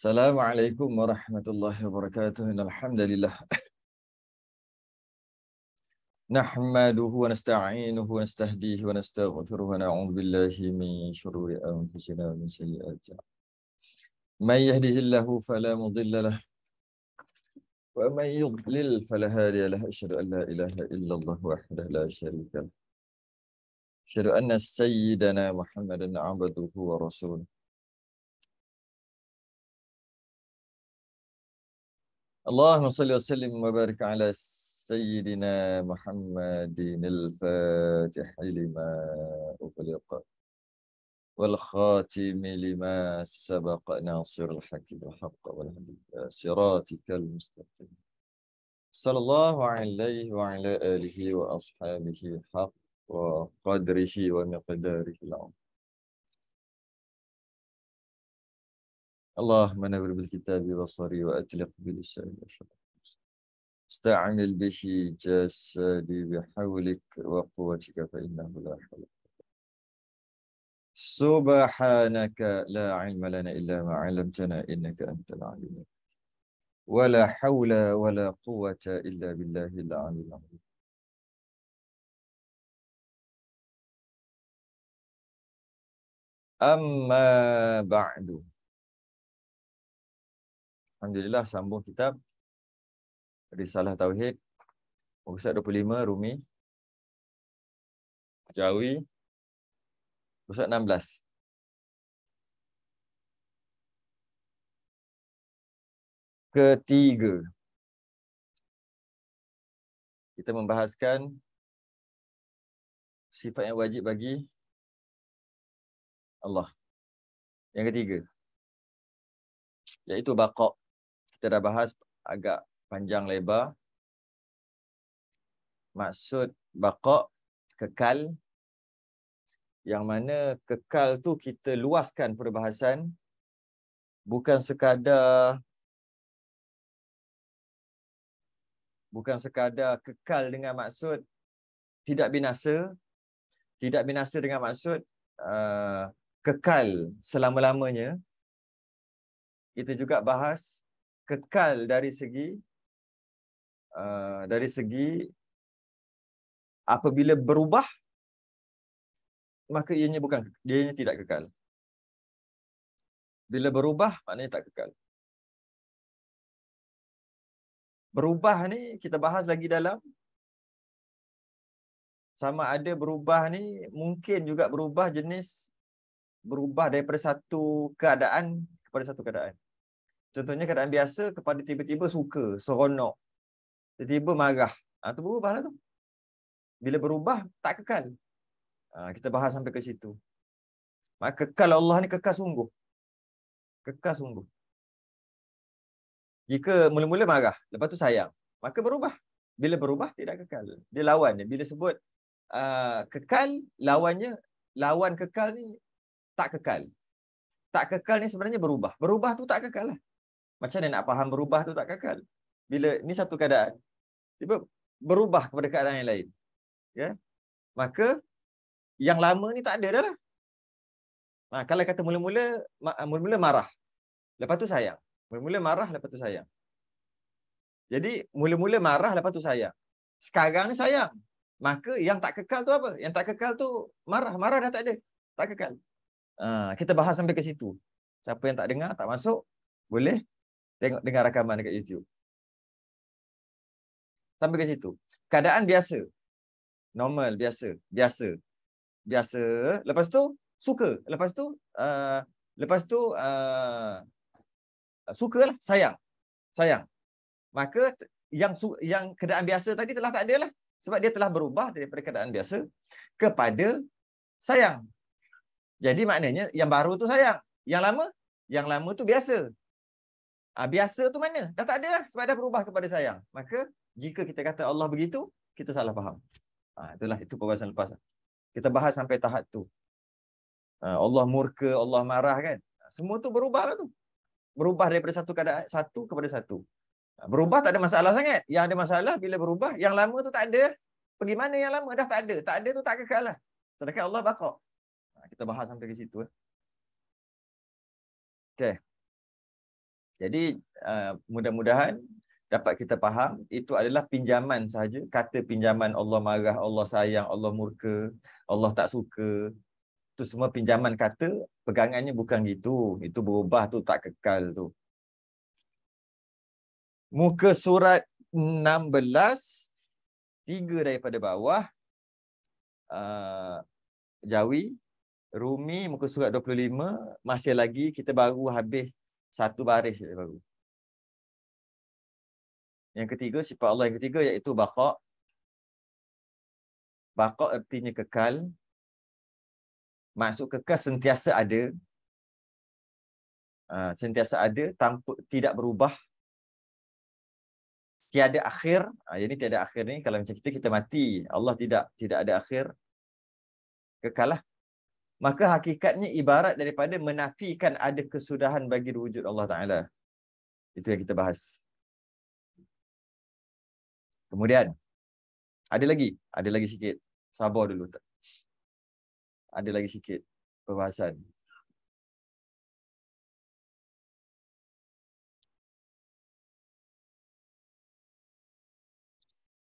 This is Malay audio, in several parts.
السلام عليكم ورحمة الله وبركاته إن الحمد لله نحمده ونستعينه ونستهديه ونستغفره ونعوذ بالله من شرور أنفسنا ومن سيئات من يهده الله فلا مضل له ومن يضلل فلا هادي له أشهد أن لا إله إلا الله وحده لا شريك له أشهد أن سيدنا محمدا عبده ورسوله اللهم صل وسلم وبارك على سيدنا محمد الفاتح لما أغلق والخاتم لما سبق ناصر الحق بالحق والهدي صراطك المستقيم صلى الله عليه وعلى آله وأصحابه حق وقدره ومقداره العظيم اللهم نور بالكتاب بصري واتلق بلساني الشرع استعمل به جسدي بحولك وقوتك فإنه لا حول سبحانك لا علم لنا إلا ما علمتنا إنك أنت العليم ولا حول ولا قوة إلا بالله العلي العظيم أما بعد Alhamdulillah sambung kitab Risalah Tauhid Muka surat 25 Rumi Jawi Muka surat 16 Ketiga Kita membahaskan Sifat yang wajib bagi Allah Yang ketiga Iaitu bakok kita dah bahas agak panjang lebar. Maksud bakok, kekal. Yang mana kekal tu kita luaskan perbahasan. Bukan sekadar bukan sekadar kekal dengan maksud tidak binasa. Tidak binasa dengan maksud uh, kekal selama-lamanya. Kita juga bahas kekal dari segi uh, dari segi apabila berubah maka ianya bukan dia tidak kekal bila berubah maknanya tak kekal berubah ni kita bahas lagi dalam sama ada berubah ni mungkin juga berubah jenis berubah daripada satu keadaan kepada satu keadaan Contohnya keadaan biasa kepada tiba-tiba suka, seronok. Tiba-tiba marah. Itu ha, berubah lah tu. Bila berubah, tak kekal. Ha, kita bahas sampai ke situ. Maka kekal Allah ni kekal sungguh. Kekal sungguh. Jika mula-mula marah, lepas tu sayang. Maka berubah. Bila berubah, tidak kekal. Dia lawan. Bila sebut uh, kekal, lawannya, lawan kekal ni tak kekal. Tak kekal ni sebenarnya berubah. Berubah tu tak kekal lah macam mana nak faham berubah tu tak kekal bila ni satu keadaan tiba berubah kepada keadaan yang lain ya maka yang lama ni tak ada dah lah. nah ha, kalau kata mula-mula ah, mula-mula marah lepas tu sayang mula-mula marah lepas tu sayang jadi mula-mula marah lepas tu sayang sekarang ni sayang maka yang tak kekal tu apa yang tak kekal tu marah marah dah tak ada tak kekal ha, kita bahas sampai ke situ siapa yang tak dengar tak masuk boleh tengok dengar rakaman dekat YouTube. Sampai ke situ. Keadaan biasa. Normal, biasa. Biasa. Biasa. Lepas tu, suka. Lepas tu, uh, lepas tu, uh, suka lah. Sayang. Sayang. Maka, yang yang keadaan biasa tadi telah tak ada lah. Sebab dia telah berubah daripada keadaan biasa kepada sayang. Jadi maknanya, yang baru tu sayang. Yang lama? Yang lama tu biasa. Ha, biasa tu mana? Dah tak ada sebab dah berubah kepada sayang. Maka jika kita kata Allah begitu, kita salah faham. Ha, itulah itu perbahasan lepas. Kita bahas sampai tahap tu. Ha, Allah murka, Allah marah kan? Semua tu berubah lah tu. Berubah daripada satu keadaan satu kepada satu. Ha, berubah tak ada masalah sangat. Yang ada masalah bila berubah, yang lama tu tak ada. Pergi mana yang lama? Dah tak ada. Tak ada tu tak kekal lah. Sedangkan Allah bakok. Ha, kita bahas sampai ke situ. Eh. Okay. Jadi eh, mudah-mudahan dapat kita faham itu adalah pinjaman sahaja. Kata pinjaman Allah marah, Allah sayang, Allah murka, Allah tak suka. Itu semua pinjaman kata, pegangannya bukan gitu. Itu berubah tu tak kekal tu. Muka surat 16 tiga daripada bawah. Uh, eh, Jawi, Rumi, muka surat 25. Masih lagi kita baru habis satu baris je baru. Yang ketiga, sifat Allah yang ketiga iaitu bakok. Bakok artinya kekal. Maksud kekal sentiasa ada. Uh, sentiasa ada, tanpa, tidak berubah. Tiada akhir. Uh, ha, jadi tiada akhir ni. Kalau macam kita, kita mati. Allah tidak tidak ada akhir. Kekal lah maka hakikatnya ibarat daripada menafikan ada kesudahan bagi wujud Allah Ta'ala. Itu yang kita bahas. Kemudian, ada lagi. Ada lagi sikit. Sabar dulu. Ada lagi sikit perbahasan.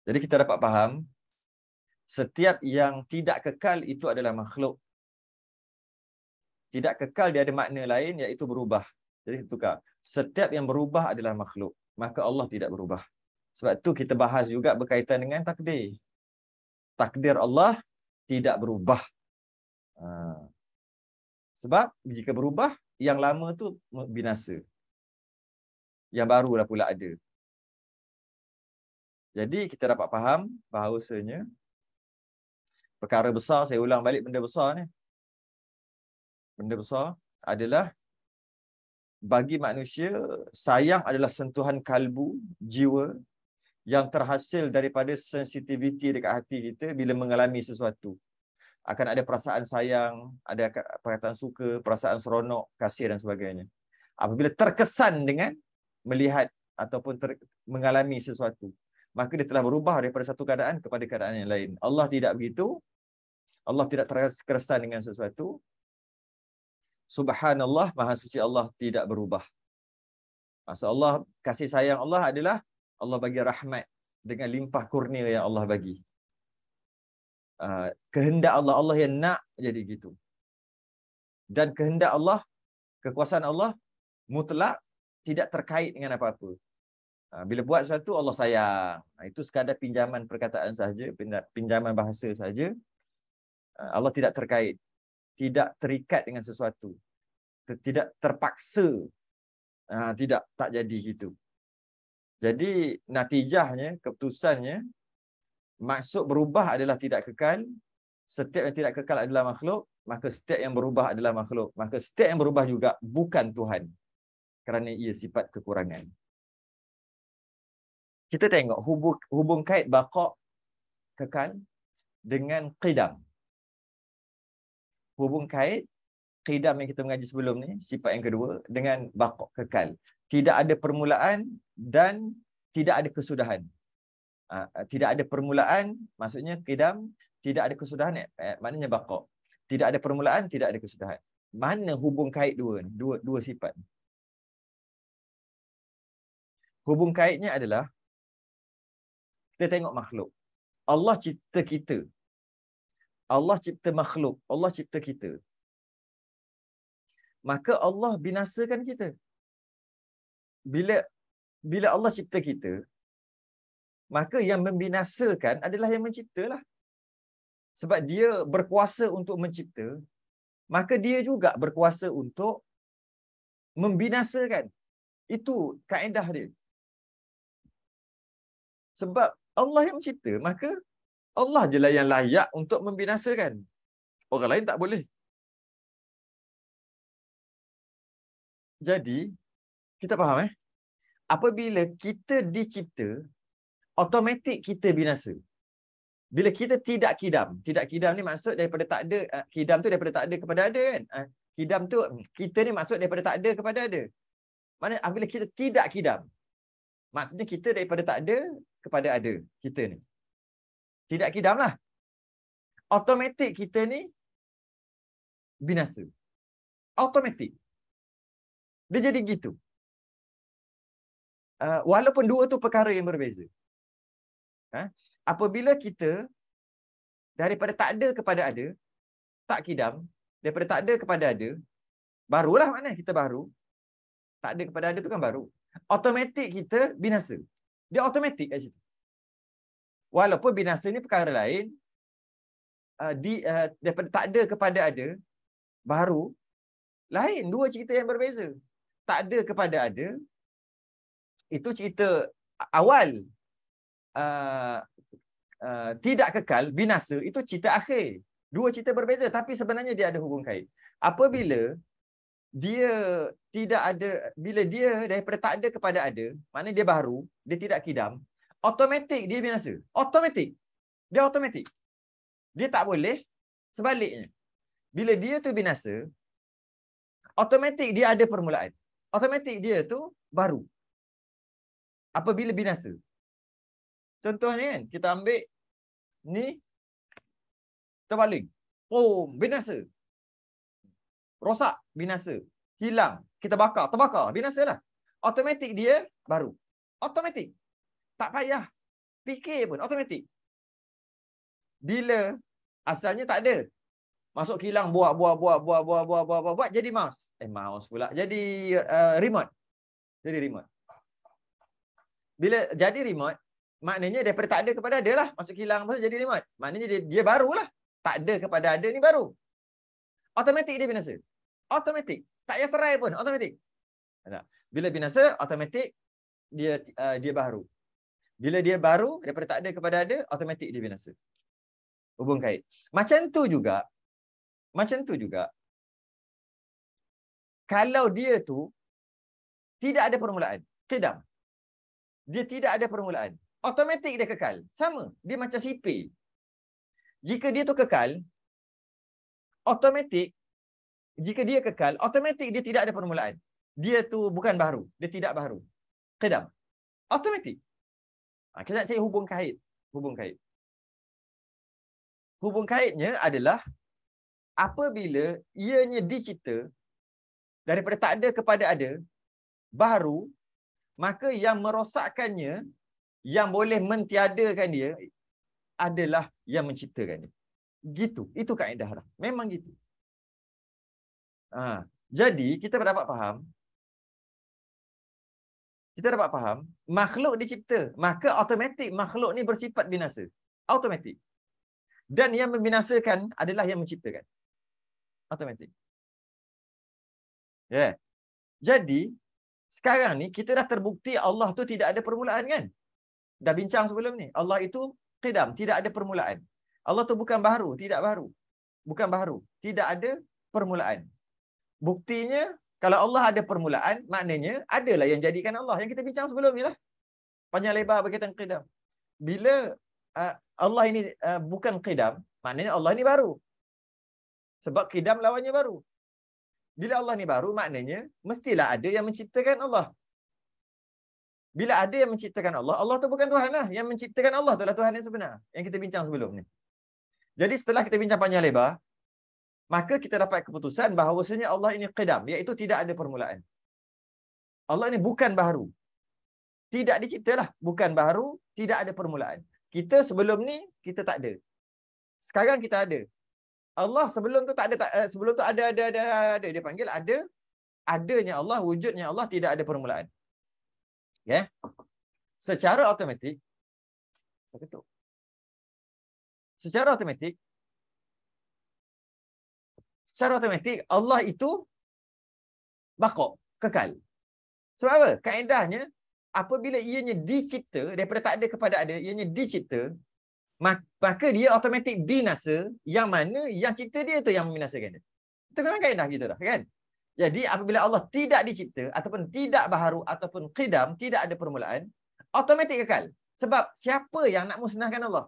Jadi kita dapat faham, setiap yang tidak kekal itu adalah makhluk tidak kekal dia ada makna lain iaitu berubah. Jadi tukar. Setiap yang berubah adalah makhluk. Maka Allah tidak berubah. Sebab tu kita bahas juga berkaitan dengan takdir. Takdir Allah tidak berubah. Ha. Sebab jika berubah, yang lama tu binasa. Yang baru lah pula ada. Jadi kita dapat faham bahawasanya perkara besar, saya ulang balik benda besar ni benda besar adalah bagi manusia sayang adalah sentuhan kalbu jiwa yang terhasil daripada sensitiviti dekat hati kita bila mengalami sesuatu akan ada perasaan sayang ada perasaan suka perasaan seronok kasih dan sebagainya apabila terkesan dengan melihat ataupun ter- mengalami sesuatu maka dia telah berubah daripada satu keadaan kepada keadaan yang lain Allah tidak begitu Allah tidak terkesan dengan sesuatu Subhanallah, Maha Suci Allah tidak berubah. Maksud Allah, kasih sayang Allah adalah Allah bagi rahmat dengan limpah kurnia yang Allah bagi. Uh, kehendak Allah, Allah yang nak jadi gitu. Dan kehendak Allah, kekuasaan Allah mutlak tidak terkait dengan apa-apa. Uh, bila buat sesuatu, Allah sayang. Nah, itu sekadar pinjaman perkataan saja, pinjaman bahasa saja. Uh, ah, Allah tidak terkait tidak terikat dengan sesuatu. Tidak terpaksa. Ha, tidak, tak jadi gitu. Jadi, natijahnya, keputusannya, maksud berubah adalah tidak kekal. Setiap yang tidak kekal adalah makhluk. Maka setiap yang berubah adalah makhluk. Maka setiap yang berubah juga bukan Tuhan. Kerana ia sifat kekurangan. Kita tengok hubung, hubung kait bakok kekal dengan qidam hubung kait qidam yang kita mengaji sebelum ni sifat yang kedua dengan bakok kekal tidak ada permulaan dan tidak ada kesudahan ha, tidak ada permulaan maksudnya qidam tidak ada kesudahan eh, eh, maknanya bakok tidak ada permulaan tidak ada kesudahan mana hubung kait dua ni dua dua sifat hubung kaitnya adalah kita tengok makhluk Allah cipta kita Allah cipta makhluk. Allah cipta kita. Maka Allah binasakan kita. Bila bila Allah cipta kita, maka yang membinasakan adalah yang menciptalah. Sebab dia berkuasa untuk mencipta, maka dia juga berkuasa untuk membinasakan. Itu kaedah dia. Sebab Allah yang mencipta, maka Allah je lah yang layak untuk membinasakan. Orang lain tak boleh. Jadi, kita faham eh? Apabila kita dicipta, otomatik kita binasa. Bila kita tidak kidam. Tidak kidam ni maksud daripada tak ada. Eh, kidam tu daripada tak ada kepada ada kan? Eh, kidam tu, hmm, kita ni maksud daripada tak ada kepada ada. Mana apabila kita tidak kidam. Maksudnya kita daripada tak ada kepada ada. Kita ni tidak kidam lah. Automatik kita ni binasa. Automatik. Dia jadi gitu. Uh, walaupun dua tu perkara yang berbeza. Ha? Apabila kita daripada tak ada kepada ada, tak kidam, daripada tak ada kepada ada, barulah mana kita baru. Tak ada kepada ada tu kan baru. Automatik kita binasa. Dia automatik kat situ walaupun binasa ni perkara lain uh, di uh, daripada tak ada kepada ada baru lain dua cerita yang berbeza tak ada kepada ada itu cerita awal uh, uh, tidak kekal binasa itu cerita akhir dua cerita berbeza tapi sebenarnya dia ada hubung kait apabila dia tidak ada bila dia daripada tak ada kepada ada mana dia baru dia tidak kidam Automatik dia binasa. Automatik. Dia automatik. Dia tak boleh sebaliknya. Bila dia tu binasa, automatik dia ada permulaan. Automatik dia tu baru. Apabila binasa. Contohnya kan, kita ambil ni terbalik. Boom, binasa. Rosak, binasa. Hilang, kita bakar, terbakar, binasalah. Automatik dia baru. Automatik. Tak payah. Fikir pun. Automatik. Bila asalnya tak ada. Masuk kilang buat buat buat buat buat buat buat buah, buah. Jadi mouse. Eh, mouse pula. Jadi uh, remote. Jadi remote. Bila jadi remote, maknanya daripada tak ada kepada ada lah. Masuk kilang, masuk jadi remote. Maknanya dia, dia baru lah. Tak ada kepada ada ni baru. Automatik dia binasa. Automatik. Tak payah try pun. Automatik. Bila binasa, automatik dia uh, dia baru. Bila dia baru, daripada tak ada kepada ada, automatik dia binasa. Hubung kait. Macam tu juga, macam tu juga, kalau dia tu tidak ada permulaan, kedam. Dia tidak ada permulaan. Automatik dia kekal. Sama. Dia macam sipir. Jika dia tu kekal, automatik, jika dia kekal, automatik dia tidak ada permulaan. Dia tu bukan baru. Dia tidak baru. Kedam. Automatik. Ha, kita nak cari hubung kait. Hubung kait. Hubung kaitnya adalah apabila ianya dicipta daripada tak ada kepada ada baru maka yang merosakkannya yang boleh mentiadakan dia adalah yang menciptakan dia. Gitu. Itu kaedah dah. Memang gitu. Ha. Jadi kita dapat faham kita dapat faham makhluk dicipta maka automatik makhluk ni bersifat binasa automatik dan yang membinasakan adalah yang menciptakan automatik ya yeah. jadi sekarang ni kita dah terbukti Allah tu tidak ada permulaan kan dah bincang sebelum ni Allah itu qidam tidak ada permulaan Allah tu bukan baru tidak baru bukan baru tidak ada permulaan buktinya kalau Allah ada permulaan, maknanya adalah yang jadikan Allah. Yang kita bincang sebelum ni lah. Panjang lebar berkaitan qidam. Bila uh, Allah ini uh, bukan qidam, maknanya Allah ini baru. Sebab qidam lawannya baru. Bila Allah ni baru, maknanya mestilah ada yang menciptakan Allah. Bila ada yang menciptakan Allah, Allah tu bukan Tuhan lah. Yang menciptakan Allah tu lah Tuhan yang sebenar. Yang kita bincang sebelum ni. Jadi setelah kita bincang panjang lebar, maka kita dapat keputusan bahawasanya Allah ini qidam iaitu tidak ada permulaan Allah ini bukan baru, tidak diciptalah bukan baru, tidak ada permulaan kita sebelum ni kita tak ada sekarang kita ada Allah sebelum tu tak ada tak, eh, sebelum tu ada ada ada ada dia panggil ada adanya Allah wujudnya Allah tidak ada permulaan ya yeah? secara automatik secara automatik secara automatik Allah itu bakok, kekal. Sebab apa? Kaedahnya, apabila ianya dicipta, daripada tak ada kepada ada, ianya dicipta, maka dia automatik binasa yang mana yang cipta dia tu yang membinasakan dia. Itu memang kaedah kita dah, kan? Jadi apabila Allah tidak dicipta ataupun tidak baharu ataupun qidam, tidak ada permulaan, automatik kekal. Sebab siapa yang nak musnahkan Allah?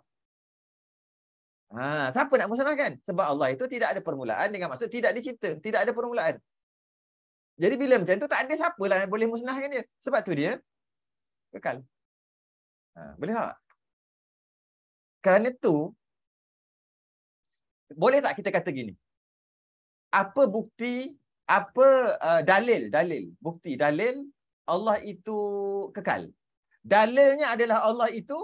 Ha, siapa nak musnahkan? Sebab Allah itu tidak ada permulaan dengan maksud tidak dicipta. Tidak ada permulaan. Jadi bila macam tu tak ada siapa lah yang boleh musnahkan dia. Sebab tu dia kekal. Ha, boleh tak? Kerana tu boleh tak kita kata gini? Apa bukti, apa uh, dalil, dalil, bukti, dalil Allah itu kekal. Dalilnya adalah Allah itu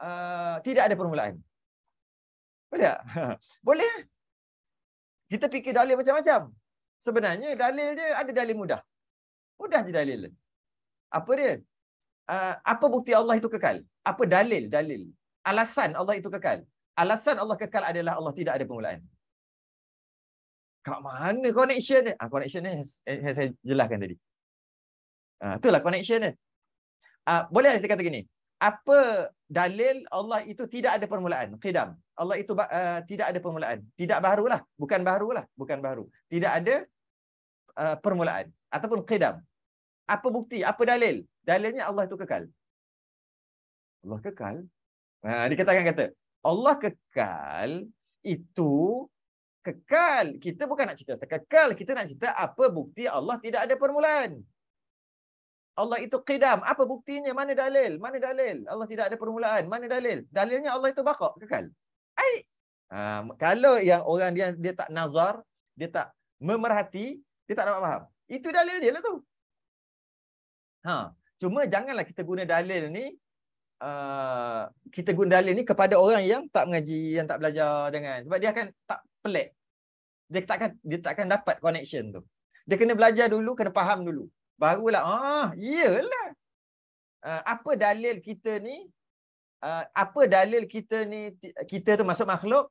uh, tidak ada permulaan. Boleh tak? Ha. Boleh. Lah. Kita fikir dalil macam-macam. Sebenarnya dalil dia ada dalil mudah. Mudah je dalil. Apa dia? Ah, apa bukti Allah itu kekal? Apa dalil? Dalil. Alasan Allah itu kekal. Alasan Allah kekal adalah Allah tidak ada permulaan. Kat mana connection ni? Ah, connection ni saya jelaskan tadi. Ah, itulah connection ni. Ah, boleh saya kata gini apa dalil Allah itu tidak ada permulaan qidam Allah itu uh, tidak ada permulaan tidak barulah bukan barulah bukan baru tidak ada uh, permulaan ataupun qidam apa bukti apa dalil dalilnya Allah itu kekal Allah kekal ha uh, dikatakan kata Allah kekal itu kekal kita bukan nak cerita kekal kita nak cerita apa bukti Allah tidak ada permulaan Allah itu qidam. Apa buktinya? Mana dalil? Mana dalil? Allah tidak ada permulaan. Mana dalil? Dalilnya Allah itu bakok kekal. Ay, Um, ha, kalau yang orang dia dia tak nazar, dia tak memerhati, dia tak dapat faham. Itu dalil dia lah tu. Ha. Cuma janganlah kita guna dalil ni uh, kita guna dalil ni kepada orang yang tak mengaji, yang tak belajar jangan. Sebab dia akan tak pelik. Dia takkan dia takkan dapat connection tu. Dia kena belajar dulu, kena faham dulu barulah ah iyalah ah, apa dalil kita ni ah, apa dalil kita ni kita tu masuk makhluk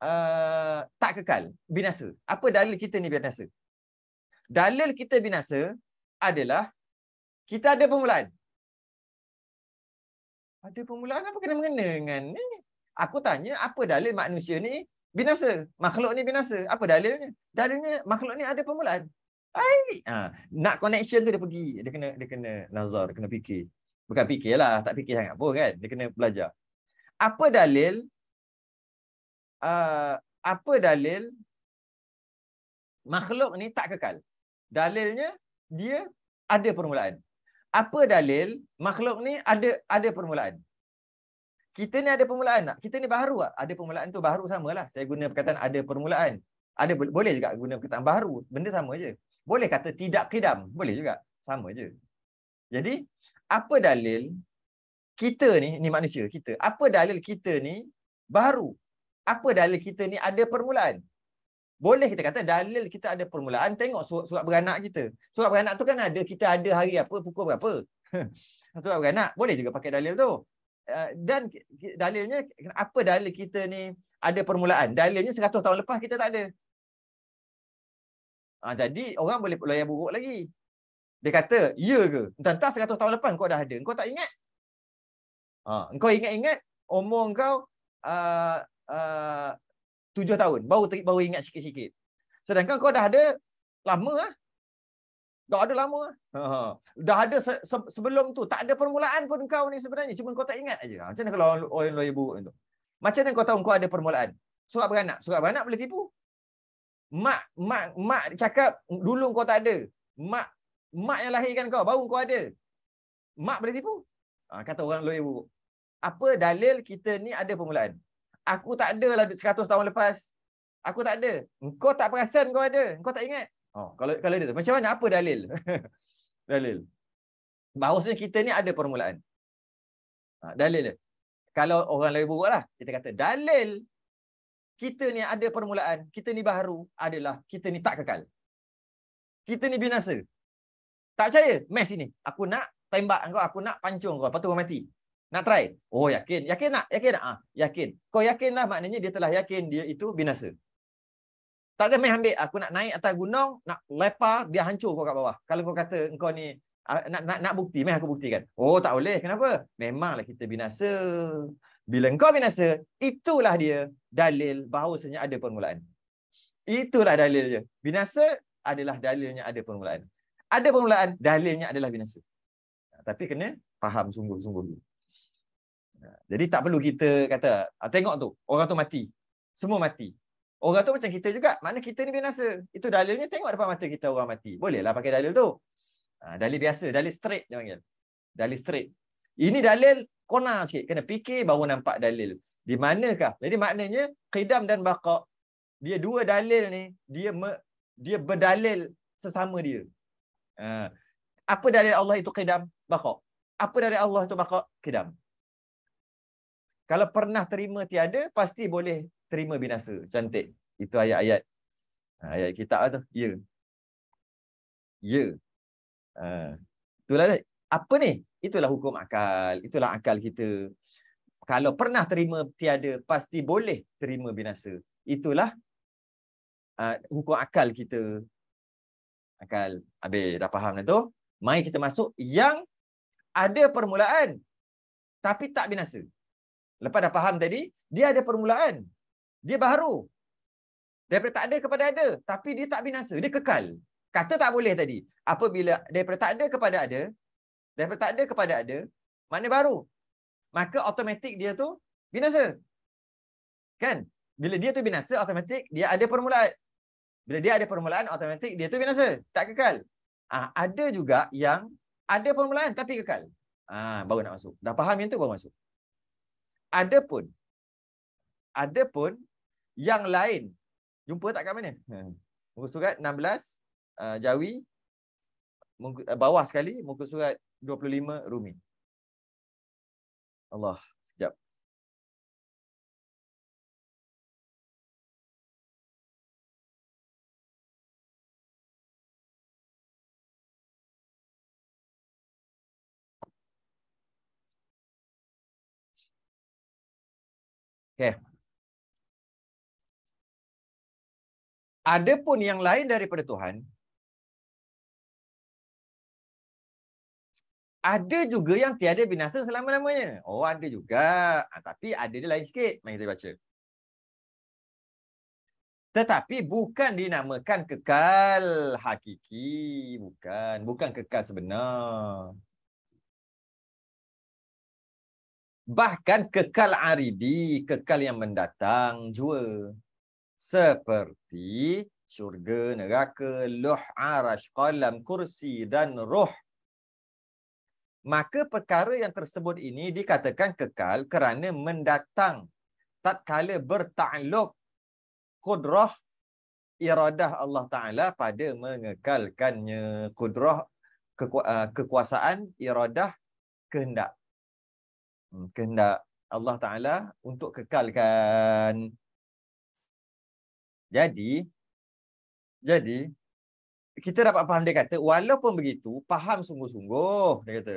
ah, tak kekal binasa apa dalil kita ni binasa dalil kita binasa adalah kita ada permulaan ada permulaan apa kena mengena dengan ni aku tanya apa dalil manusia ni binasa makhluk ni binasa apa dalilnya dalilnya makhluk ni ada permulaan Ai, ha, nak connection tu dia pergi, dia kena dia kena nazar, dia kena fikir. Bukan lah, tak fikir sangat pun kan. Dia kena belajar. Apa dalil? Uh, apa dalil makhluk ni tak kekal? Dalilnya dia ada permulaan. Apa dalil makhluk ni ada ada permulaan? Kita ni ada permulaan tak? Kita ni baru tak? Ada permulaan tu baru samalah. Saya guna perkataan ada permulaan. Ada boleh juga guna perkataan baru. Benda sama je. Boleh kata tidak kidam. Boleh juga. Sama je. Jadi, apa dalil kita ni, ni manusia kita, apa dalil kita ni baru? Apa dalil kita ni ada permulaan? Boleh kita kata dalil kita ada permulaan, tengok surat, surat beranak kita. Surat beranak tu kan ada, kita ada hari apa, pukul berapa. surat beranak, boleh juga pakai dalil tu. Eh, dan dalilnya, apa dalil kita ni ada permulaan? Dalilnya 100 tahun lepas kita tak ada. Ha, jadi orang boleh loyang buruk lagi. Dia kata, ya ke? Entah-entah 100 tahun lepas kau dah ada. Kau tak ingat? Ha, kau ingat-ingat umur kau uh, uh, 7 tahun. Baru baru ingat sikit-sikit. Sedangkan kau dah ada lama. Ha? Dah ada lama. Ah. Ha, ha, dah ada se se sebelum tu. Tak ada permulaan pun kau ni sebenarnya. Cuma kau tak ingat aja. Ha, macam mana kalau orang loyang buruk tu? Macam mana kau tahu kau ada permulaan? Surat beranak. Surat beranak boleh tipu mak mak mak cakap dulu kau tak ada. Mak mak yang lahirkan kau baru kau ada. Mak boleh tipu? Ah kata orang lawyer buruk. Apa dalil kita ni ada permulaan? Aku tak ada lah 100 tahun lepas. Aku tak ada. Kau tak perasan kau ada. Kau tak ingat. Oh, kalau kalau dia macam mana apa dalil? dalil. Bahawasanya kita ni ada permulaan. Ha, dalil dia. Kalau orang lain buruk lah. Kita kata dalil kita ni ada permulaan, kita ni baru adalah kita ni tak kekal. Kita ni binasa. Tak percaya? Mes ini. Aku nak tembak kau, aku nak pancung kau. Lepas tu kau mati. Nak try? Oh yakin. Yakin tak? Yakin tak? Ah, yakin. Kau yakinlah maknanya dia telah yakin dia itu binasa. Tak ada mes ambil. Aku nak naik atas gunung, nak lepar, dia hancur kau kat bawah. Kalau kau kata kau ni ah, nak, nak, nak bukti, mes aku buktikan. Oh tak boleh. Kenapa? Memanglah kita binasa. Bila engkau binasa, itulah dia dalil bahawa bahawasanya ada permulaan. Itulah dalilnya. Binasa adalah dalilnya ada permulaan. Ada permulaan, dalilnya adalah binasa. Tapi kena faham sungguh-sungguh. Jadi tak perlu kita kata, ah, tengok tu, orang tu mati. Semua mati. Orang tu macam kita juga, mana kita ni binasa. Itu dalilnya, tengok depan mata kita orang mati. Bolehlah pakai dalil tu. Ah, dalil biasa, dalil straight dia panggil. Dalil straight. Ini dalil kona sikit kena fikir baru nampak dalil di manakah jadi maknanya qidam dan bakok dia dua dalil ni dia me, dia berdalil sesama dia uh, apa dalil Allah itu qidam bakok? apa dalil Allah itu bakok qidam kalau pernah terima tiada pasti boleh terima binasa cantik itu ayat-ayat ha, ayat kitab tu ya ya uh, itulah dah apa ni? Itulah hukum akal. Itulah akal kita. Kalau pernah terima tiada, pasti boleh terima binasa. Itulah uh, hukum akal kita. Akal. Habis dah faham dah tu. Mari kita masuk yang ada permulaan. Tapi tak binasa. Lepas dah faham tadi, dia ada permulaan. Dia baru. Daripada tak ada kepada ada. Tapi dia tak binasa. Dia kekal. Kata tak boleh tadi. Apabila daripada tak ada kepada ada, daripada tak ada kepada ada, mana baru? Maka automatik dia tu binasa. Kan? Bila dia tu binasa, automatik dia ada permulaan. Bila dia ada permulaan, automatik dia tu binasa. Tak kekal. Ah ha, Ada juga yang ada permulaan tapi kekal. Ah ha, Baru nak masuk. Dah faham yang tu baru masuk. Ada pun. Ada pun yang lain. Jumpa tak kat mana? Ha. Muka surat 16. Uh, ah, Jawi. Muka, uh, bawah sekali. Muka surat 25 Rumi. Allah, sekejap. Okay. Adapun yang lain daripada Tuhan, ada juga yang tiada binasa selama-lamanya. Oh, ada juga. Ha, tapi ada dia lain sikit. Mari kita baca. Tetapi bukan dinamakan kekal hakiki. Bukan. Bukan kekal sebenar. Bahkan kekal aridi. Kekal yang mendatang jua. Seperti syurga, neraka, loh arash, kolam, kursi, dan roh maka perkara yang tersebut ini dikatakan kekal kerana mendatang tak kala bertakluk kudrah iradah Allah Ta'ala pada mengekalkannya kudrah keku- uh, kekuasaan iradah kehendak. Hmm, kehendak Allah Ta'ala untuk kekalkan. Jadi, jadi kita dapat faham dia kata walaupun begitu faham sungguh-sungguh dia kata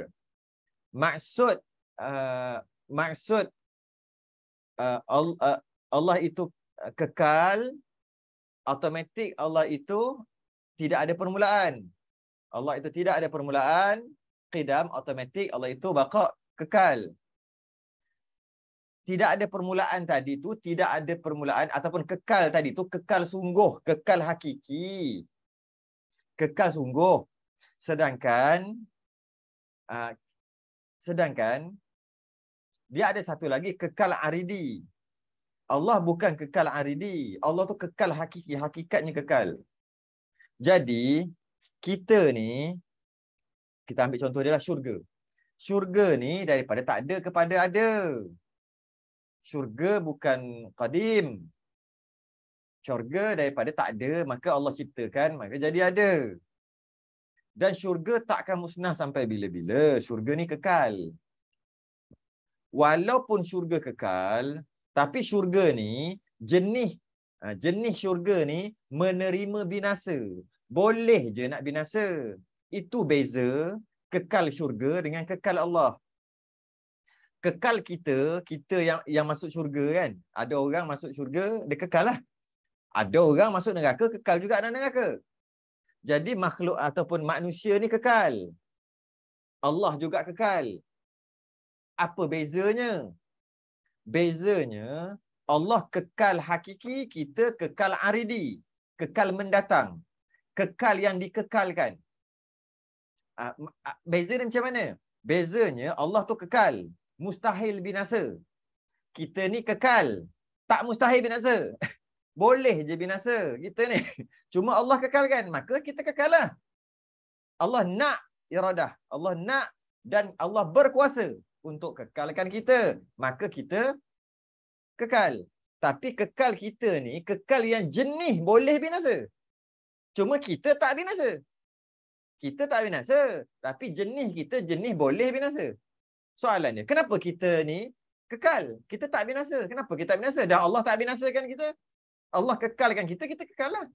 maksud uh, maksud uh, uh, Allah itu kekal automatik Allah itu tidak ada permulaan Allah itu tidak ada permulaan qidam automatik Allah itu baqa kekal tidak ada permulaan tadi tu tidak ada permulaan ataupun kekal tadi tu kekal sungguh kekal hakiki kekal sungguh. Sedangkan uh, sedangkan dia ada satu lagi kekal aridi. Allah bukan kekal aridi. Allah tu kekal hakiki, hakikatnya kekal. Jadi kita ni kita ambil contoh dia lah syurga. Syurga ni daripada tak ada kepada ada. Syurga bukan qadim, syurga daripada tak ada maka Allah ciptakan maka jadi ada dan syurga akan musnah sampai bila-bila syurga ni kekal walaupun syurga kekal tapi syurga ni jenis ha, jenis syurga ni menerima binasa boleh je nak binasa itu beza kekal syurga dengan kekal Allah kekal kita kita yang yang masuk syurga kan ada orang masuk syurga dia kekal lah ada orang masuk neraka kekal juga dalam neraka. Jadi makhluk ataupun manusia ni kekal. Allah juga kekal. Apa bezanya? Bezanya Allah kekal hakiki, kita kekal aridi, kekal mendatang, kekal yang dikekalkan. Ah, ah, beza ni macam mana? Bezanya Allah tu kekal, mustahil binasa. Kita ni kekal, tak mustahil binasa. boleh je binasa kita ni. Cuma Allah kekalkan, maka kita kekalah. Allah nak iradah. Allah nak dan Allah berkuasa untuk kekalkan kita. Maka kita kekal. Tapi kekal kita ni, kekal yang jenis boleh binasa. Cuma kita tak binasa. Kita tak binasa. Tapi jenis kita jenis boleh binasa. Soalannya, kenapa kita ni kekal? Kita tak binasa. Kenapa kita tak binasa? Dah Allah tak binasakan kita? Allah kekalkan kita, kita kekal lah.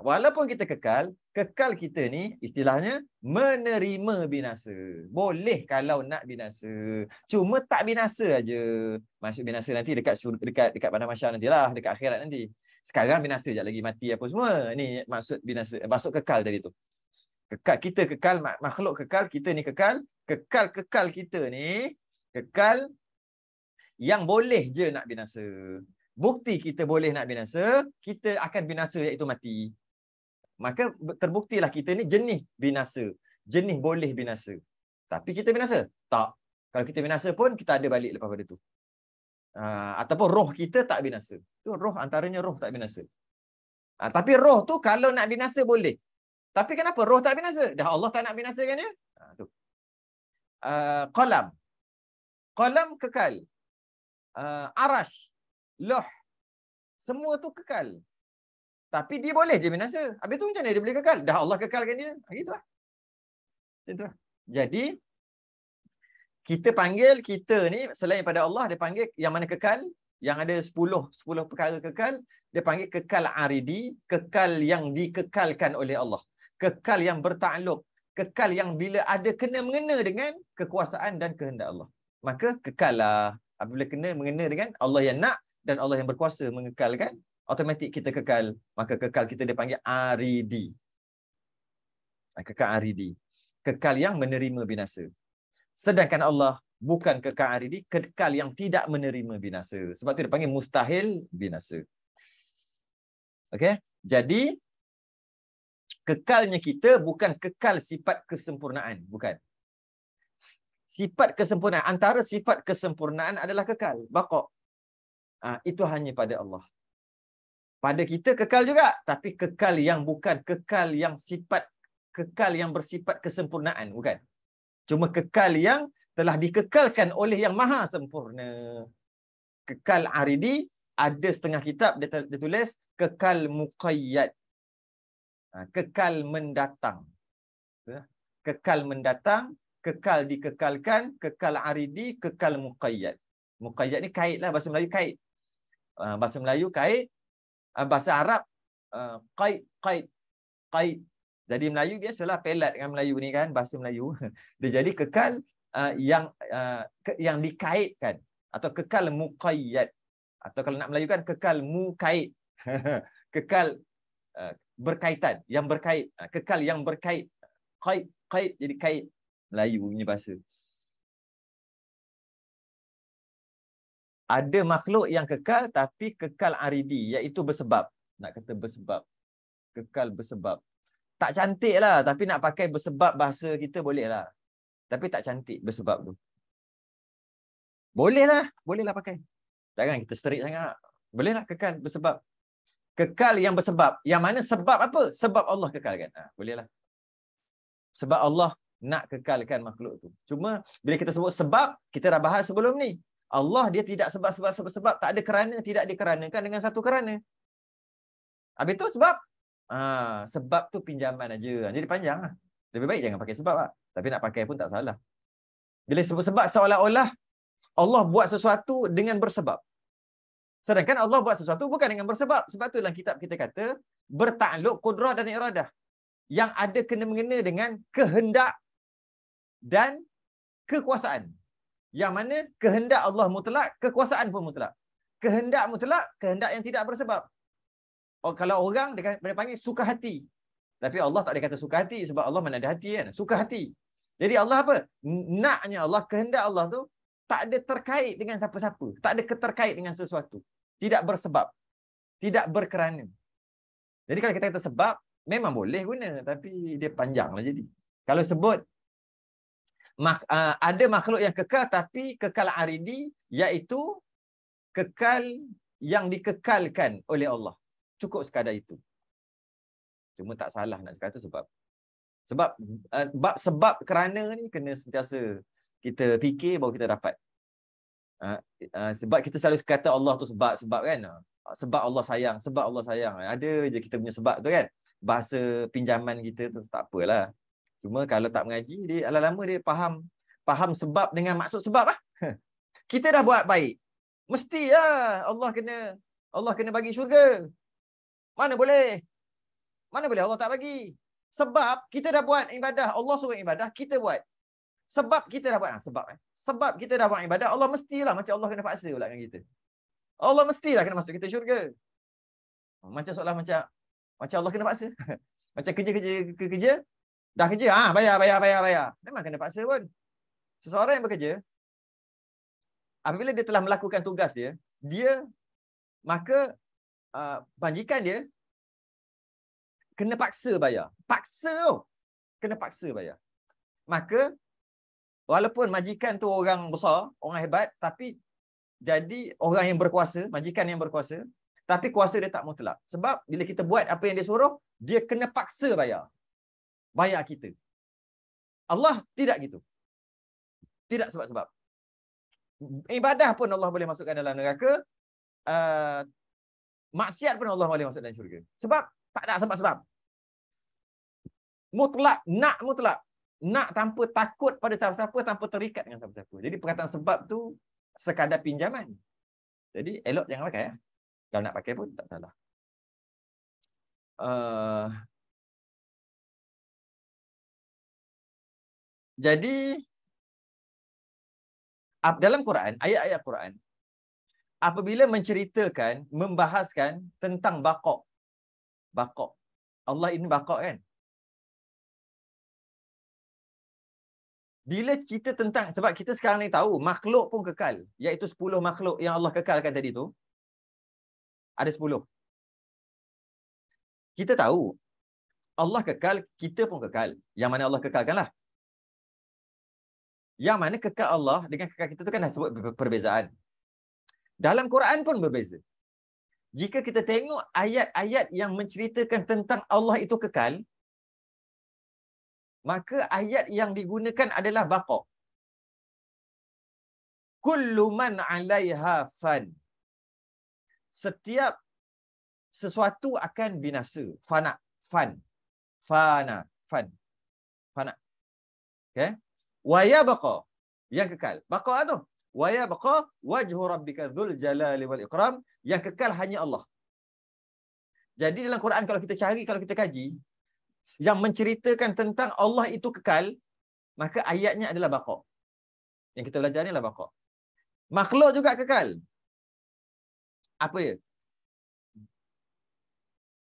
Walaupun kita kekal, kekal kita ni istilahnya menerima binasa. Boleh kalau nak binasa. Cuma tak binasa aja. Masuk binasa nanti dekat dekat dekat pandang masyarakat nanti lah, dekat akhirat nanti. Sekarang binasa je lagi mati apa semua. Ni maksud binasa, masuk kekal tadi tu. Kekal kita kekal, makhluk kekal, kita ni kekal. Kekal-kekal kita ni kekal yang boleh je nak binasa bukti kita boleh nak binasa, kita akan binasa iaitu mati. Maka terbuktilah kita ni jenis binasa. Jenis boleh binasa. Tapi kita binasa? Tak. Kalau kita binasa pun, kita ada balik lepas pada tu. Uh, ataupun roh kita tak binasa. Itu roh, antaranya roh tak binasa. Uh, tapi roh tu kalau nak binasa boleh. Tapi kenapa roh tak binasa? Dah Allah tak nak binasa kan dia? Uh, tu. Uh, kolam. Kolam kekal. Uh, arash loh semua tu kekal tapi dia boleh je binasa habis tu macam mana dia boleh kekal dah Allah kekalkan dia ha, gitulah gitulah jadi kita panggil kita ni selain pada Allah dia panggil yang mana kekal yang ada 10 10 perkara kekal dia panggil kekal aridi kekal yang dikekalkan oleh Allah kekal yang bertakluk kekal yang bila ada kena mengena dengan kekuasaan dan kehendak Allah maka kekallah apabila kena mengena dengan Allah yang nak dan Allah yang berkuasa mengekalkan, otomatik kita kekal. Maka kekal kita dipanggil e aridi. Ha, kekal aridi. E kekal yang menerima binasa. Sedangkan Allah bukan kekal aridi, e kekal yang tidak menerima binasa. Sebab itu dipanggil mustahil binasa. Okay. Jadi, kekalnya kita bukan kekal sifat kesempurnaan. Bukan. Sifat kesempurnaan. Antara sifat kesempurnaan adalah kekal. Bakok. Ah, itu hanya pada Allah. Pada kita kekal juga. Tapi kekal yang bukan. Kekal yang sifat. Kekal yang bersifat kesempurnaan. Bukan. Cuma kekal yang telah dikekalkan oleh yang maha sempurna. Kekal aridi. Ada setengah kitab dia tulis. Kekal muqayyad. Ah, kekal mendatang. Ya, kekal mendatang. Kekal dikekalkan. Kekal aridi. Kekal muqayyad. Muqayyad ni kait lah. Bahasa Melayu kait. Ah, bahasa Melayu kaid ah, bahasa Arab qaid ah, kait kait jadi Melayu dia biasalah pelat dengan Melayu ni kan bahasa Melayu dia jadi kekal yang yang dikaitkan atau kekal muqayyad atau kalau nak melayukan kekal muqaid kekal berkaitan yang berkait kekal yang berkait qaid qaid jadi kait Melayu punya bahasa ada makhluk yang kekal tapi kekal aridi e iaitu bersebab nak kata bersebab kekal bersebab tak cantik lah tapi nak pakai bersebab bahasa kita boleh lah tapi tak cantik bersebab tu boleh lah boleh lah pakai jangan kita straight sangat boleh lah kekal bersebab kekal yang bersebab yang mana sebab apa sebab Allah kekalkan ha, boleh lah sebab Allah nak kekalkan makhluk tu. Cuma bila kita sebut sebab, kita dah bahas sebelum ni. Allah dia tidak sebab-sebab-sebab tak ada kerana, tidak dikeranakan dengan satu kerana. Habis tu sebab? Ah, sebab tu pinjaman aja. Ha, jadi panjang lah. Lebih baik jangan pakai sebab lah. Tapi nak pakai pun tak salah. Bila sebab-sebab seolah-olah Allah buat sesuatu dengan bersebab. Sedangkan Allah buat sesuatu bukan dengan bersebab. Sebab tu dalam kitab kita kata, bertakluk kudrah dan iradah. Yang ada kena-mengena dengan kehendak dan kekuasaan yang mana kehendak Allah mutlak, kekuasaan pun mutlak. Kehendak mutlak, kehendak yang tidak bersebab. Oh, kalau orang, dia, dia panggil suka hati. Tapi Allah tak ada kata suka hati sebab Allah mana ada hati kan? Suka hati. Jadi Allah apa? Naknya Allah, kehendak Allah tu tak ada terkait dengan siapa-siapa. Tak ada keterkait dengan sesuatu. Tidak bersebab. Tidak berkerana. Jadi kalau kita kata sebab, memang boleh guna. Tapi dia panjang lah jadi. Kalau sebut mak, uh, ada makhluk yang kekal tapi kekal aridi iaitu kekal yang dikekalkan oleh Allah. Cukup sekadar itu. Cuma tak salah nak cakap tu sebab sebab uh, ah, bab, sebab kerana ni kena sentiasa kita fikir baru kita dapat. Uh, uh, sebab kita selalu kata Allah tu sebab sebab kan uh, sebab Allah sayang sebab Allah sayang ada je kita punya sebab tu kan bahasa pinjaman kita tu tak apalah Cuma kalau tak mengaji, dia lama-lama dia faham faham sebab dengan maksud sebab ah. Kita dah buat baik. Mesti lah Allah kena Allah kena bagi syurga. Mana boleh? Mana boleh Allah tak bagi? Sebab kita dah buat ibadah, Allah suruh ibadah, kita buat. Sebab kita dah buat ah, sebab eh. Sebab kita dah buat ibadah, Allah mestilah macam Allah kena paksa pula dengan kita. Allah mestilah kena masuk kita syurga. Macam soalan macam macam Allah kena paksa. macam kerja-kerja kerja, Dah kerja ah, bayar bayar bayar bayar. Memang kena paksa pun. Seseorang yang bekerja apabila dia telah melakukan tugas dia, dia maka uh, banjikan dia kena paksa bayar. Paksa tu. Kena paksa bayar. Maka walaupun majikan tu orang besar, orang hebat tapi jadi orang yang berkuasa, majikan yang berkuasa, tapi kuasa dia tak mutlak. Sebab bila kita buat apa yang dia suruh, dia kena paksa bayar bayar kita. Allah tidak gitu. Tidak sebab-sebab. Ibadah pun Allah boleh masukkan dalam neraka. Uh, maksiat pun Allah boleh masukkan dalam syurga. Sebab? Tak ada sebab-sebab. Mutlak. Nak mutlak. Nak tanpa takut pada siapa-siapa, tanpa terikat dengan siapa-siapa. Jadi perkataan sebab tu sekadar pinjaman. Jadi elok jangan pakai. Ya. Kalau nak pakai pun tak salah. Uh, Jadi dalam Quran, ayat-ayat Quran apabila menceritakan, membahaskan tentang bakok. Bakok. Allah ini bakok kan? Bila cerita tentang, sebab kita sekarang ni tahu, makhluk pun kekal. Iaitu sepuluh makhluk yang Allah kekalkan tadi tu. Ada sepuluh Kita tahu, Allah kekal, kita pun kekal. Yang mana Allah kekalkan lah. Yang mana kekal Allah dengan kekal kita tu kan dah sebut perbezaan. Dalam Quran pun berbeza. Jika kita tengok ayat-ayat yang menceritakan tentang Allah itu kekal, maka ayat yang digunakan adalah baqa'. Kullu man 'alaiha fan. Setiap sesuatu akan binasa, fana, fan. Fana, fan. Fana. Okay? waya baqa yang kekal baqa tu waya baqa wajhu rabbika dzul jalali wal ikram yang kekal hanya Allah jadi dalam Quran kalau kita cari kalau kita kaji yang menceritakan tentang Allah itu kekal maka ayatnya adalah baqa yang kita belajar ni adalah baqa makhluk juga kekal apa dia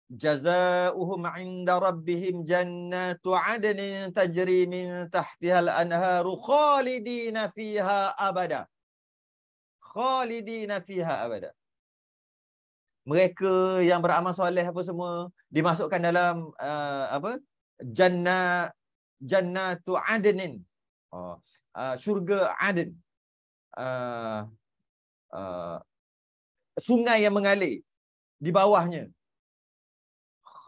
جزاؤهم عند ربهم جنات عدن تجري من تحتها الأنهار خالدين فيها أبدا خالدين fiha abada. mereka yang beramal soleh apa semua dimasukkan dalam uh, apa jannah jannatu adnin oh, uh, syurga adn uh, uh, sungai yang mengalir di bawahnya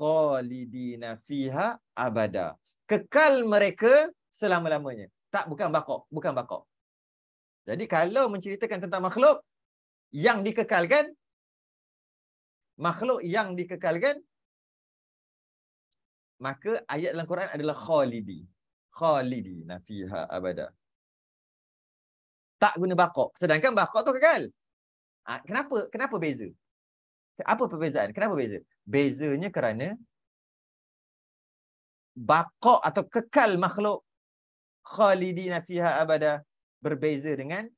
khalidina fiha abada. Kekal mereka selama-lamanya. Tak bukan bakok, bukan bakok. Jadi kalau menceritakan tentang makhluk yang dikekalkan makhluk yang dikekalkan maka ayat dalam Quran adalah khalidi. Khalidi nafiha abada. Tak guna bakok. Sedangkan bakok tu kekal. Ah, kenapa? Kenapa beza? Apa perbezaan? Kenapa beza? Bezanya kerana bakok atau kekal makhluk khalidina fiha abada berbeza dengan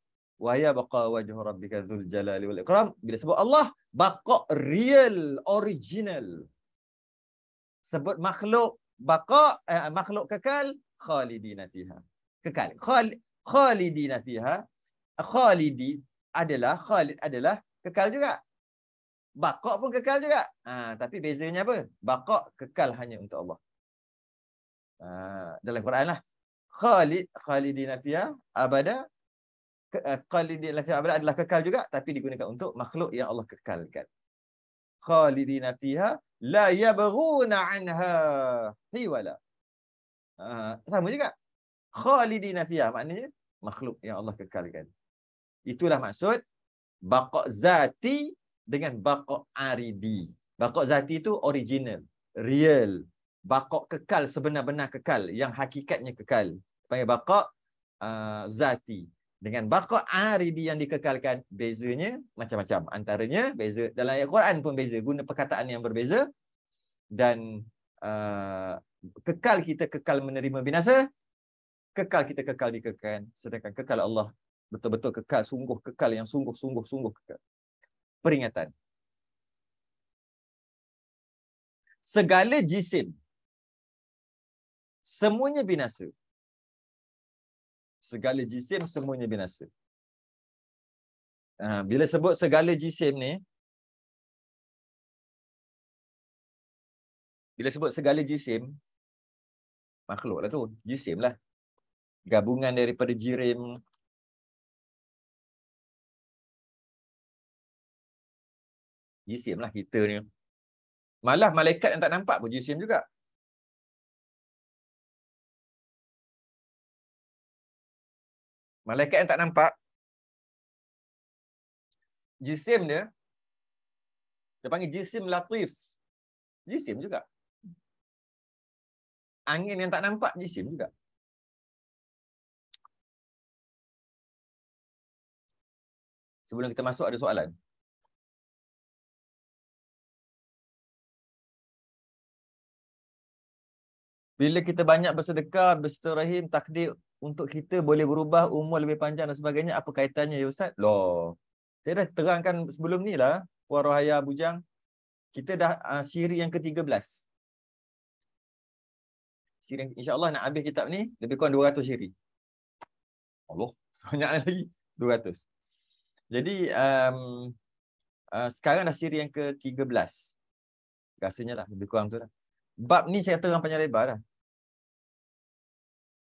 waya baqa wajhu rabbika dzul jalali wal ikram bila sebut Allah bakok real original sebut makhluk bakok eh, makhluk kekal khalidina fiha kekal Khal, khalidina fiha khalidi adalah khalid adalah kekal juga Bakok pun kekal juga. Ha, tapi bezanya apa? Bakok kekal hanya untuk Allah. Ha, dalam Quran lah. Khalid, Khalidina fiya abada. Eh, khalidina fiya abada adalah kekal juga. Tapi digunakan untuk makhluk yang Allah kekalkan. Khalidina fiya la yabaguna anha hiwala. Ha, sama juga. Khalidina fiya maknanya makhluk yang Allah kekalkan. Itulah maksud. Bakok zati dengan bakok aridi. Bakok zati itu original, real. Bakok kekal, sebenar-benar kekal. Yang hakikatnya kekal. Panggil bakok uh, zati. Dengan bakok aridi yang dikekalkan, bezanya macam-macam. Antaranya, beza dalam ayat Quran pun beza. Guna perkataan yang berbeza. Dan uh, kekal kita kekal menerima binasa. Kekal kita kekal dikekalkan. Sedangkan kekal Allah betul-betul kekal. Sungguh kekal yang sungguh-sungguh-sungguh kekal peringatan. Segala jisim semuanya binasa. Segala jisim semuanya binasa. Ah, bila sebut segala jisim ni, bila sebut segala jisim, makhluk lah tu, jisim lah. Gabungan daripada jirim, jisim lah kita ni. Malah malaikat yang tak nampak pun jisim juga. Malaikat yang tak nampak, jisim dia, dia panggil jisim latif. Jisim juga. Angin yang tak nampak, jisim juga. Sebelum kita masuk, ada soalan? bila kita banyak bersedekah, rahim takdir untuk kita boleh berubah umur lebih panjang dan sebagainya, apa kaitannya ya ustaz? Loh. Saya dah terangkan sebelum ni lah, Puan Rohaya Bujang, kita dah uh, ah, siri yang ke-13. Siri insya-Allah nak habis kitab ni lebih kurang 200 siri. Allah, banyak lagi 200. Jadi um, uh, sekarang dah siri yang ke-13. Rasanya lah lebih kurang tu lah. Bab ni saya terang panjang lebar dah.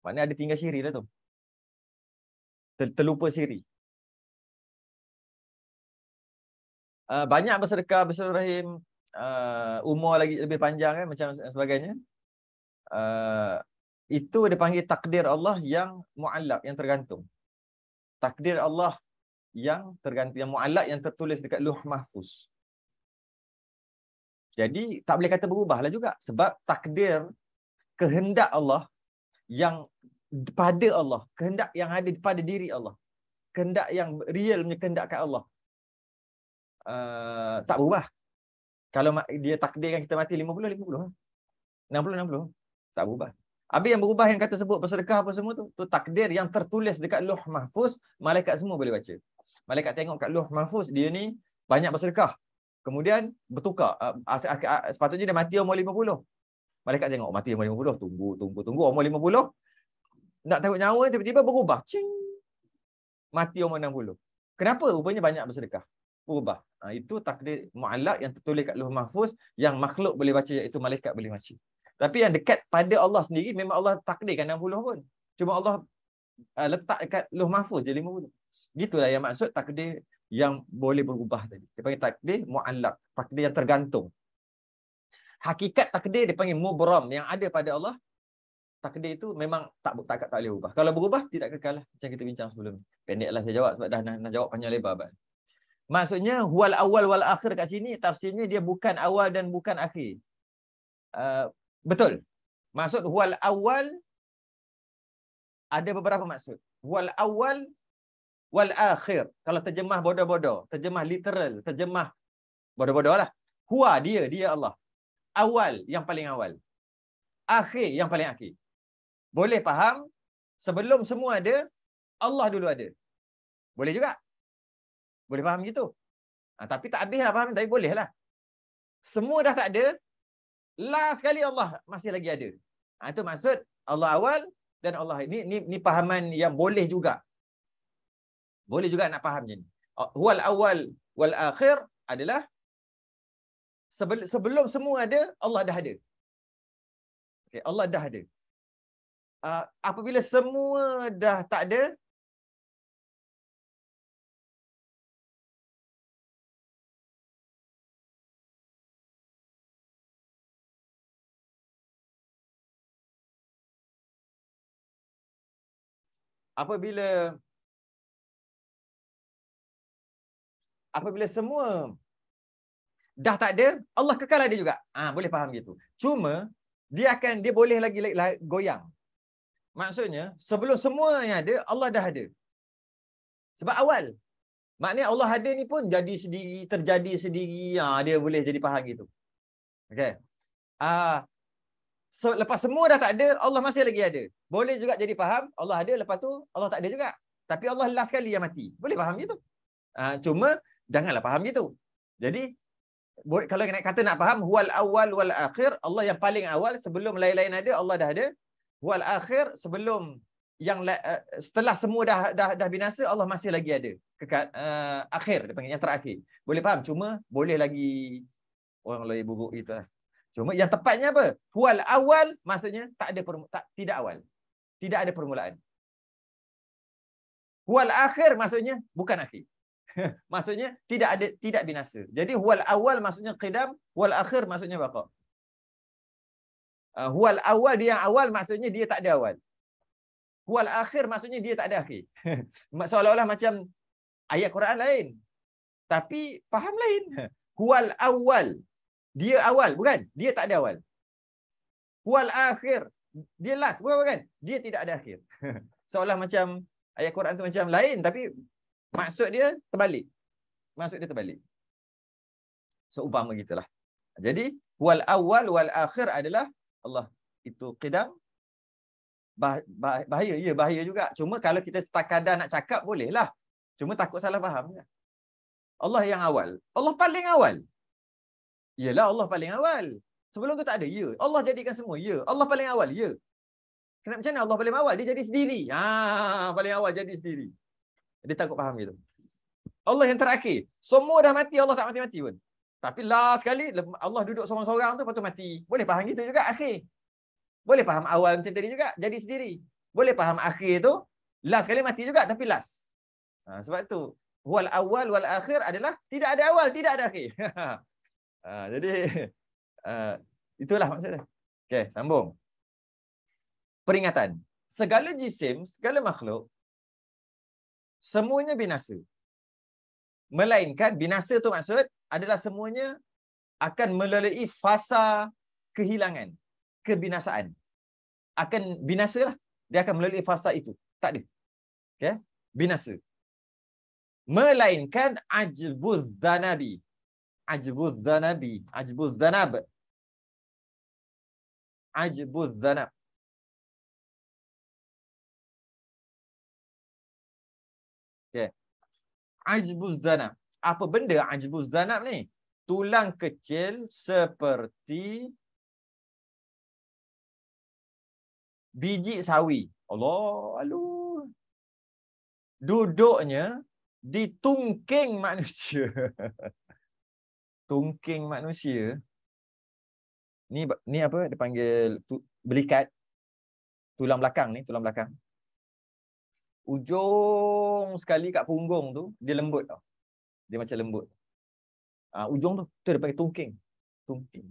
Maknanya ada tinggal siri lah tu. Ter, terlupa siri. Uh, banyak bersedekah bersama rahim. Uh, ah, umur lagi lebih panjang kan macam sebagainya. Uh, itu dipanggil takdir Allah yang mu'allak, yang tergantung. Takdir Allah yang tergantung, yang mu'allak yang tertulis dekat luh mahfuz. Jadi tak boleh kata berubahlah juga. Sebab takdir kehendak Allah yang pada Allah, kehendak yang ada pada diri Allah. Kehendak yang real punya kehendak kat Allah. Uh, tak berubah. Kalau dia takdirkan kita mati 50 50 60 60 tak berubah. Abi yang berubah yang kata sebut bersedekah apa semua tu, tu takdir yang tertulis dekat Luh Mahfuz, malaikat semua boleh baca. Malaikat tengok kat Luh Mahfuz, dia ni banyak bersedekah. Kemudian bertukar. Uh, ah, as, ah, as, as, sepatutnya dia mati umur 50. Malaikat tengok mati umur 50, tunggu, tunggu, tunggu. Umur 50, nak takut nyawa, tiba-tiba berubah. Cing. Mati umur 60. Kenapa? Rupanya banyak bersedekah. Berubah. Ha, itu takdir mu'alak yang tertulis kat luar mahfuz, yang makhluk boleh baca, iaitu malaikat boleh baca. Tapi yang dekat pada Allah sendiri, memang Allah takdirkan 60 pun. Cuma Allah uh, letak dekat luar mahfuz je 50. Gitulah yang maksud takdir yang boleh berubah tadi. Dia panggil takdir mu'alak. Takdir yang tergantung hakikat takdir dia panggil mubram yang ada pada Allah takdir itu memang tak tak tak boleh ubah kalau berubah tidak kekal lah. macam kita bincang sebelum ni pendeklah saya jawab sebab dah nak, nak jawab panjang lebar kan maksudnya wal awal wal akhir kat sini tafsirnya dia bukan awal dan bukan akhir uh, betul maksud wal awal ada beberapa maksud wal awal wal akhir kalau terjemah bodoh-bodoh terjemah literal terjemah bodoh-bodohlah huwa dia dia Allah awal yang paling awal. Akhir yang paling akhir. Boleh faham? Sebelum semua ada, Allah dulu ada. Boleh juga? Boleh faham gitu? Ha, tapi tak habislah faham. Tapi bolehlah. Semua dah tak ada. Last sekali Allah masih lagi ada. Ha, itu maksud Allah awal dan Allah ini. Ini, ini pahaman yang boleh juga. Boleh juga nak faham ni. Wal awal wal akhir adalah Sebelum sebelum semua ada, Allah dah ada. Okay, Allah dah ada. Uh, apabila semua dah tak ada, apabila apabila semua dah tak ada, Allah kekal ada juga. Ah ha, boleh faham gitu. Cuma dia akan dia boleh lagi, lagi, lagi goyang. Maksudnya sebelum semua yang ada, Allah dah ada. Sebab awal. Maknanya Allah ada ni pun jadi sendiri, terjadi sendiri. ha, dia boleh jadi faham gitu. Okay. Ah ha, so, lepas semua dah tak ada, Allah masih lagi ada. Boleh juga jadi faham Allah ada lepas tu Allah tak ada juga. Tapi Allah last sekali yang mati. Boleh faham gitu. ha, cuma janganlah faham gitu. Jadi kalau nak kata nak faham huwal awal wal akhir Allah yang paling awal sebelum lain-lain ada Allah dah ada huwal akhir sebelum yang eh, setelah semua dah dah dah binasa Allah masih lagi ada kekal uh, akhir dipanggil yang terakhir boleh faham cuma boleh lagi orang lain buruk itu lah. cuma yang tepatnya apa huwal awal maksudnya tak ada tak tidak awal tidak ada permulaan huwal akhir maksudnya bukan akhir maksudnya tidak ada tidak binasa. Jadi huwal awal maksudnya qidam, wal akhir maksudnya baqa. Uh, awal dia yang awal maksudnya dia tak ada awal. Huwal akhir maksudnya dia tak ada akhir. Seolah-olah macam ayat Quran lain. Tapi faham lain. huwal awal. Dia awal bukan? Dia tak ada awal. Huwal akhir. Dia last bukan? bukan? Dia tidak ada akhir. Seolah macam ayat Quran tu macam lain tapi Maksud dia terbalik. Maksud dia terbalik. Seumpama so, gitulah. Jadi wal awal wal akhir adalah Allah itu qidam bah, bah, bahaya ya bahaya juga. Cuma kalau kita tak setakat nak cakap bolehlah. Cuma takut salah faham kan? Allah yang awal. Allah paling awal. Iyalah Allah paling awal. Sebelum tu tak ada. Ya. Allah jadikan semua. Ya. Allah paling awal. Ya. Kenapa macam mana Allah paling awal? Dia jadi sendiri. Ah, paling awal jadi sendiri. Dia takut faham gitu. Allah yang terakhir. Semua dah mati, Allah tak mati-mati pun. Tapi last sekali Allah duduk seorang-seorang tu, patut mati. Boleh faham gitu juga akhir. Boleh faham awal macam tadi juga, jadi sendiri. Boleh faham akhir tu, last sekali mati juga, tapi last. Ha, sebab tu, wal awal wal akhir adalah tidak ada awal, tidak ada akhir. ha, jadi, uh, itulah maksudnya. Okay, sambung. Peringatan. Segala jisim, segala makhluk, semuanya binasa. Melainkan binasa tu maksud adalah semuanya akan melalui fasa kehilangan, kebinasaan. Akan binasa lah. Dia akan melalui fasa itu. Tak ada. Okay? Binasa. Melainkan ajbuz zanabi. Ajbuz zanabi. Ajbuz zanab. Ajbuz zanab. ajbuz zanab. Apa benda ajbuz zanab ni? Tulang kecil seperti biji sawi. Allah, alu Duduknya di tungking manusia. Tungking manusia. Ni ni apa dipanggil belikat tulang belakang ni, tulang belakang ujung sekali kat punggung tu dia lembut tau. Dia macam lembut. Ah uh, ujung tu tu dia panggil tungking. Tungking.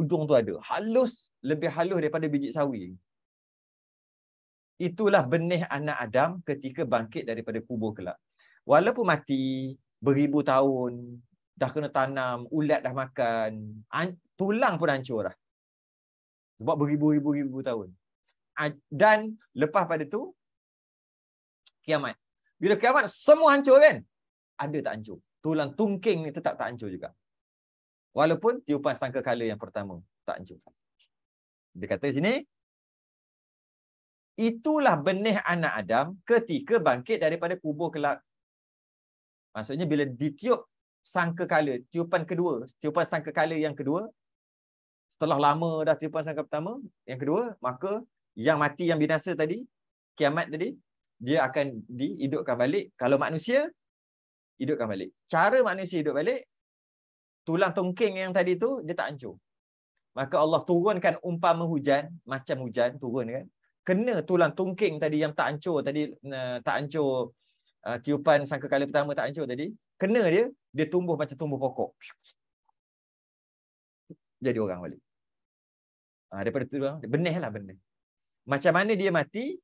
Ujung tu ada halus lebih halus daripada biji sawi. Itulah benih anak Adam ketika bangkit daripada kubur kelak. Walaupun mati beribu tahun dah kena tanam, ulat dah makan, tulang pun hancur lah. Sebab beribu-ribu-ribu tahun. dan lepas pada tu, kiamat. Bila kiamat semua hancur kan? Ada tak hancur. Tulang tungking ni tetap tak hancur juga. Walaupun tiupan sangka kala yang pertama tak hancur. Dia kata sini. Itulah benih anak Adam ketika bangkit daripada kubur kelak. Maksudnya bila ditiup sangka kala. Tiupan kedua. Tiupan sangka kala yang kedua. Setelah lama dah tiupan sangka pertama. Yang kedua. Maka yang mati yang binasa tadi. Kiamat tadi dia akan dihidupkan balik. Kalau manusia, hidupkan balik. Cara manusia hidup balik, tulang tungking yang tadi tu, dia tak hancur. Maka Allah turunkan umpama hujan, macam hujan turun kan. Kena tulang tungking tadi yang tak hancur tadi, uh, tak hancur uh, tiupan sangka kali pertama tak hancur tadi. Kena dia, dia tumbuh macam tumbuh pokok. Jadi orang balik. Ha, daripada tu, benih lah benih. Macam mana dia mati,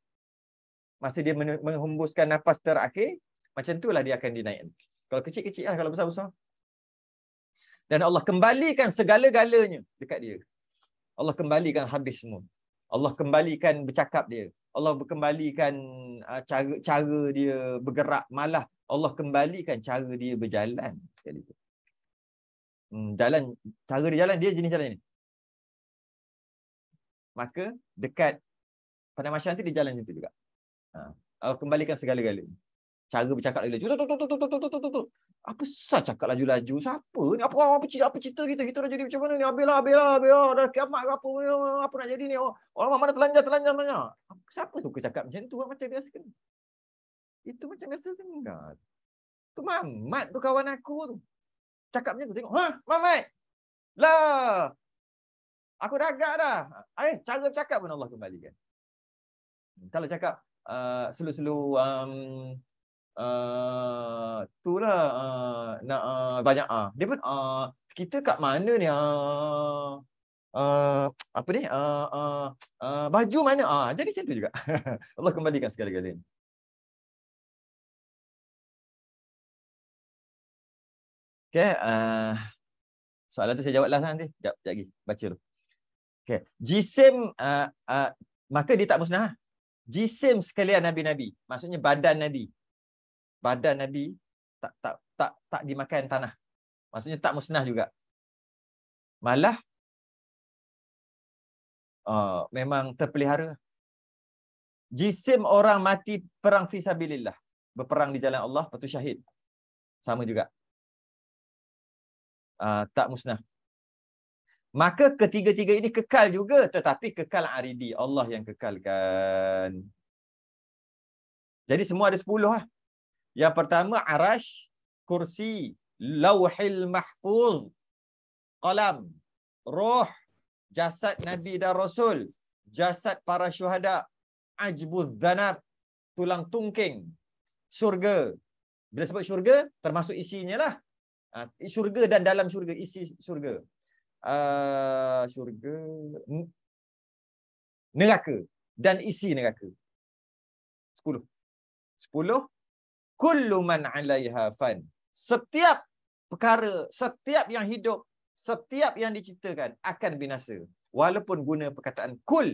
masa dia menghembuskan nafas terakhir, macam itulah dia akan dinaik. Kalau kecil-kecil lah, kalau besar-besar. Dan Allah kembalikan segala-galanya dekat dia. Allah kembalikan habis semua. Allah kembalikan bercakap dia. Allah kembalikan ah, cara, cara dia bergerak malah. Allah kembalikan cara dia berjalan. Hmm, jalan, cara dia jalan, dia jenis jalan ni. Maka dekat pada masyarakat dia jalan macam itu juga. Ha. kembalikan segala-galanya. Cara bercakap laju-laju. Apa sah cakap laju-laju? Siapa ni? Apa apa, cerita, apa cerita kita? Kita dah jadi macam mana ni? Habislah, habislah, habislah. Dah kiamat ke apa? Apa nak jadi ni? Orang mana telanja telanja mana, Siapa suka cakap macam tu? Macam biasa kan? Itu macam biasa kan? Enggak. Kan. Tu Mamat tu kawan aku tu. Cakap macam tu. Tengok. Hah, Mamat? Lah. Aku dah agak dah. Eh, cara bercakap pun Allah kembalikan. Kalau cakap, selalu-selalu uh, um, uh, tu lah uh, nak uh, banyak ah. Dia pun uh, kita kat mana ni ah. Uh, uh, apa ni? Uh, uh, uh, baju mana? Ah, uh, jadi macam tu juga. Allah kembalikan segala-galanya. Okay, uh, soalan tu saya jawablah nanti. Sekejap, sekejap lagi. Baca tu. Okay. Jisim, uh, uh, maka dia tak musnah jisim sekalian nabi-nabi maksudnya badan nabi badan nabi tak tak tak tak dimakan tanah maksudnya tak musnah juga malah uh, memang terpelihara jisim orang mati perang fisabilillah berperang di jalan Allah patut syahid sama juga uh, tak musnah maka ketiga-tiga ini kekal juga tetapi kekal aridi e Allah yang kekalkan jadi semua ada sepuluh. lah yang pertama arash kursi lauhil mahfuz kalam, roh jasad nabi dan rasul jasad para syuhada ajbuz zanab tulang tungking syurga bila sebut syurga termasuk isinya lah ha, syurga dan dalam syurga isi syurga uh, syurga hmm? neraka dan isi neraka 10 10 kullu man 'alayha fan setiap perkara setiap yang hidup setiap yang diciptakan akan binasa walaupun guna perkataan kul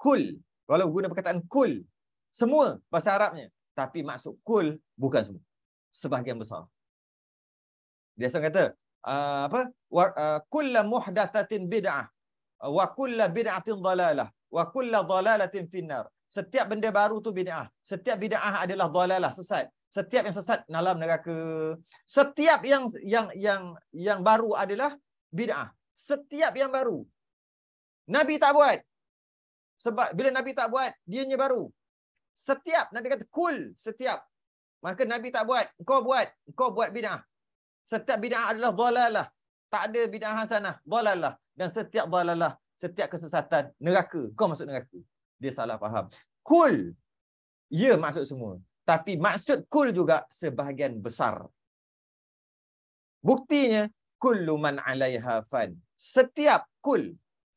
kul walaupun guna perkataan kul semua bahasa arabnya tapi maksud kul bukan semua sebahagian besar dia sang kata Ah, apa wa uh, ah, kullu muhdatsatin bid'ah ah, wa kullu bid'atin dhalalah wa kullu dhalalatin finnar setiap benda baru tu bid'ah setiap bid'ah adalah dhalalah sesat setiap yang sesat dalam neraka setiap yang yang yang yang baru adalah bid'ah setiap yang baru nabi tak buat sebab bila nabi tak buat dia dianya baru setiap nabi kata kul setiap maka nabi tak buat Kau buat Kau buat bid'ah setiap bid'ah adalah dhalalah. Tak ada bid'ah hasanah, dhalalah. Dan setiap dhalalah, setiap kesesatan neraka. Kau masuk neraka. Dia salah faham. Kul. Ya maksud semua. Tapi maksud kul juga sebahagian besar. Buktinya kullu man 'alaiha fan. Setiap kul,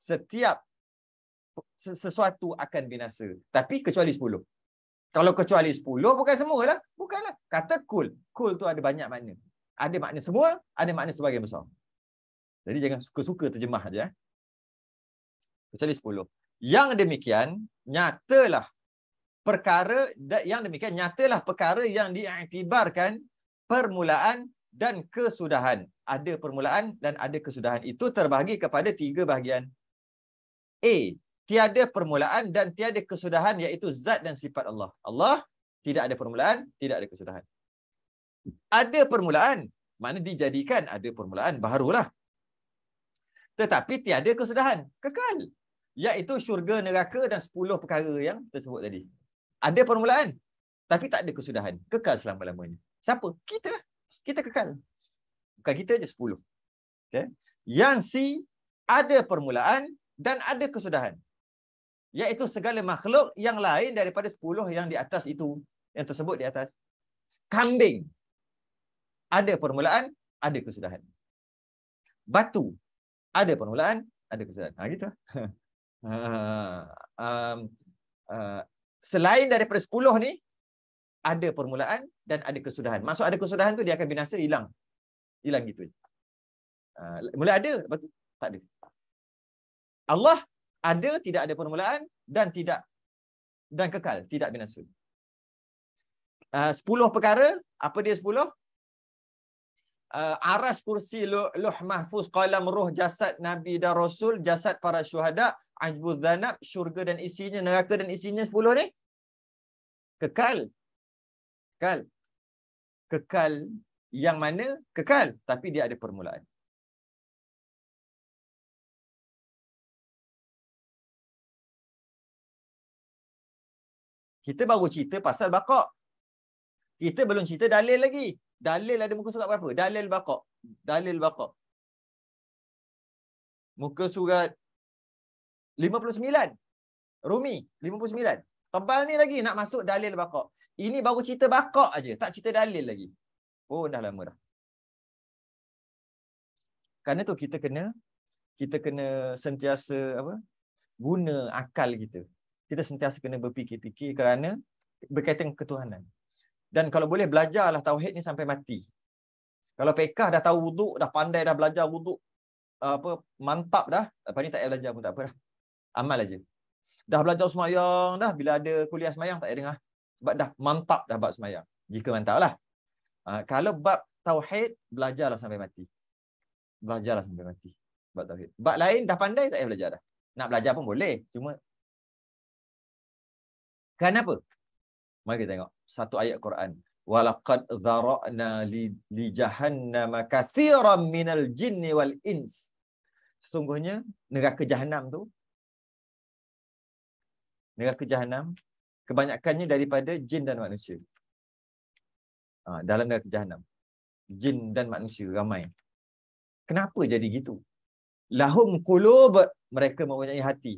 setiap sesuatu akan binasa. Tapi kecuali 10. Kalau kecuali 10 bukan semua lah. Bukanlah. Kata kul. Kul tu ada banyak makna ada makna semua, ada makna sebagian besar. Jadi jangan suka-suka terjemah saja. Eh? Kecuali sepuluh. Yang demikian, nyatalah perkara yang demikian nyatalah perkara yang diiktibarkan permulaan dan kesudahan. Ada permulaan dan ada kesudahan. Itu terbahagi kepada tiga bahagian. A. Tiada permulaan dan tiada kesudahan iaitu zat dan sifat Allah. Allah tidak ada permulaan, tidak ada kesudahan ada permulaan. Mana dijadikan ada permulaan baharulah Tetapi tiada kesudahan. Kekal. Iaitu syurga, neraka dan sepuluh perkara yang tersebut tadi. Ada permulaan. Tapi tak ada kesudahan. Kekal selama-lamanya. Siapa? Kita. Kita kekal. Bukan kita je sepuluh. Okay. Yang si ada permulaan dan ada kesudahan. Iaitu segala makhluk yang lain daripada sepuluh yang di atas itu. Yang tersebut di atas. Kambing ada permulaan, ada kesudahan. Batu, ada permulaan, ada kesudahan. Ha, gitu. Ha, um, uh, selain daripada sepuluh ni, ada permulaan dan ada kesudahan. Masuk ada kesudahan tu, dia akan binasa, hilang. Hilang gitu. Uh, mula ada, lepas tu, tak ada. Allah ada, tidak ada permulaan dan tidak dan kekal, tidak binasa. Ha, uh, 10 perkara, apa dia sepuluh? uh, aras kursi luh mahfuz kalam ruh jasad Nabi dan Rasul, jasad para syuhada, ajbu zanab, syurga dan isinya, neraka dan isinya sepuluh ni. Kekal. Kekal. Kekal yang mana? Kekal. Tapi dia ada permulaan. Kita baru cerita pasal bakok. Kita belum cerita dalil lagi. Dalil ada muka surat berapa? Dalil bakok. Dalil bakok. Muka surat 59. Rumi 59. Tebal ni lagi nak masuk dalil bakok. Ini baru cerita bakok aja, Tak cerita dalil lagi. Oh dah lama dah. Kerana tu kita kena kita kena sentiasa apa? guna akal kita. Kita sentiasa kena berfikir-fikir kerana berkaitan ketuhanan. Dan kalau boleh, belajarlah Tauhid ni sampai mati. Kalau pekah dah tahu wuduk, dah pandai dah belajar wuduk, apa mantap dah, apa ni tak payah belajar pun tak apa Amal aja. Dah belajar semayang dah, bila ada kuliah semayang tak payah dengar. Sebab dah mantap dah bab semayang. Jika mantap lah. Ha, kalau bab Tauhid, belajarlah sampai mati. Belajarlah sampai mati. Bab Tauhid. Bab lain dah pandai tak payah belajar dah. Nak belajar pun boleh. Cuma Kenapa? Mari kita tengok satu ayat Quran. Walaqad zara'na li jahannam kathiran minal jinn wal ins. Sesungguhnya neraka jahanam tu neraka jahanam kebanyakannya daripada jin dan manusia. Ha, dalam neraka jahanam jin dan manusia ramai. Kenapa jadi gitu? Lahum qulub mereka mempunyai hati.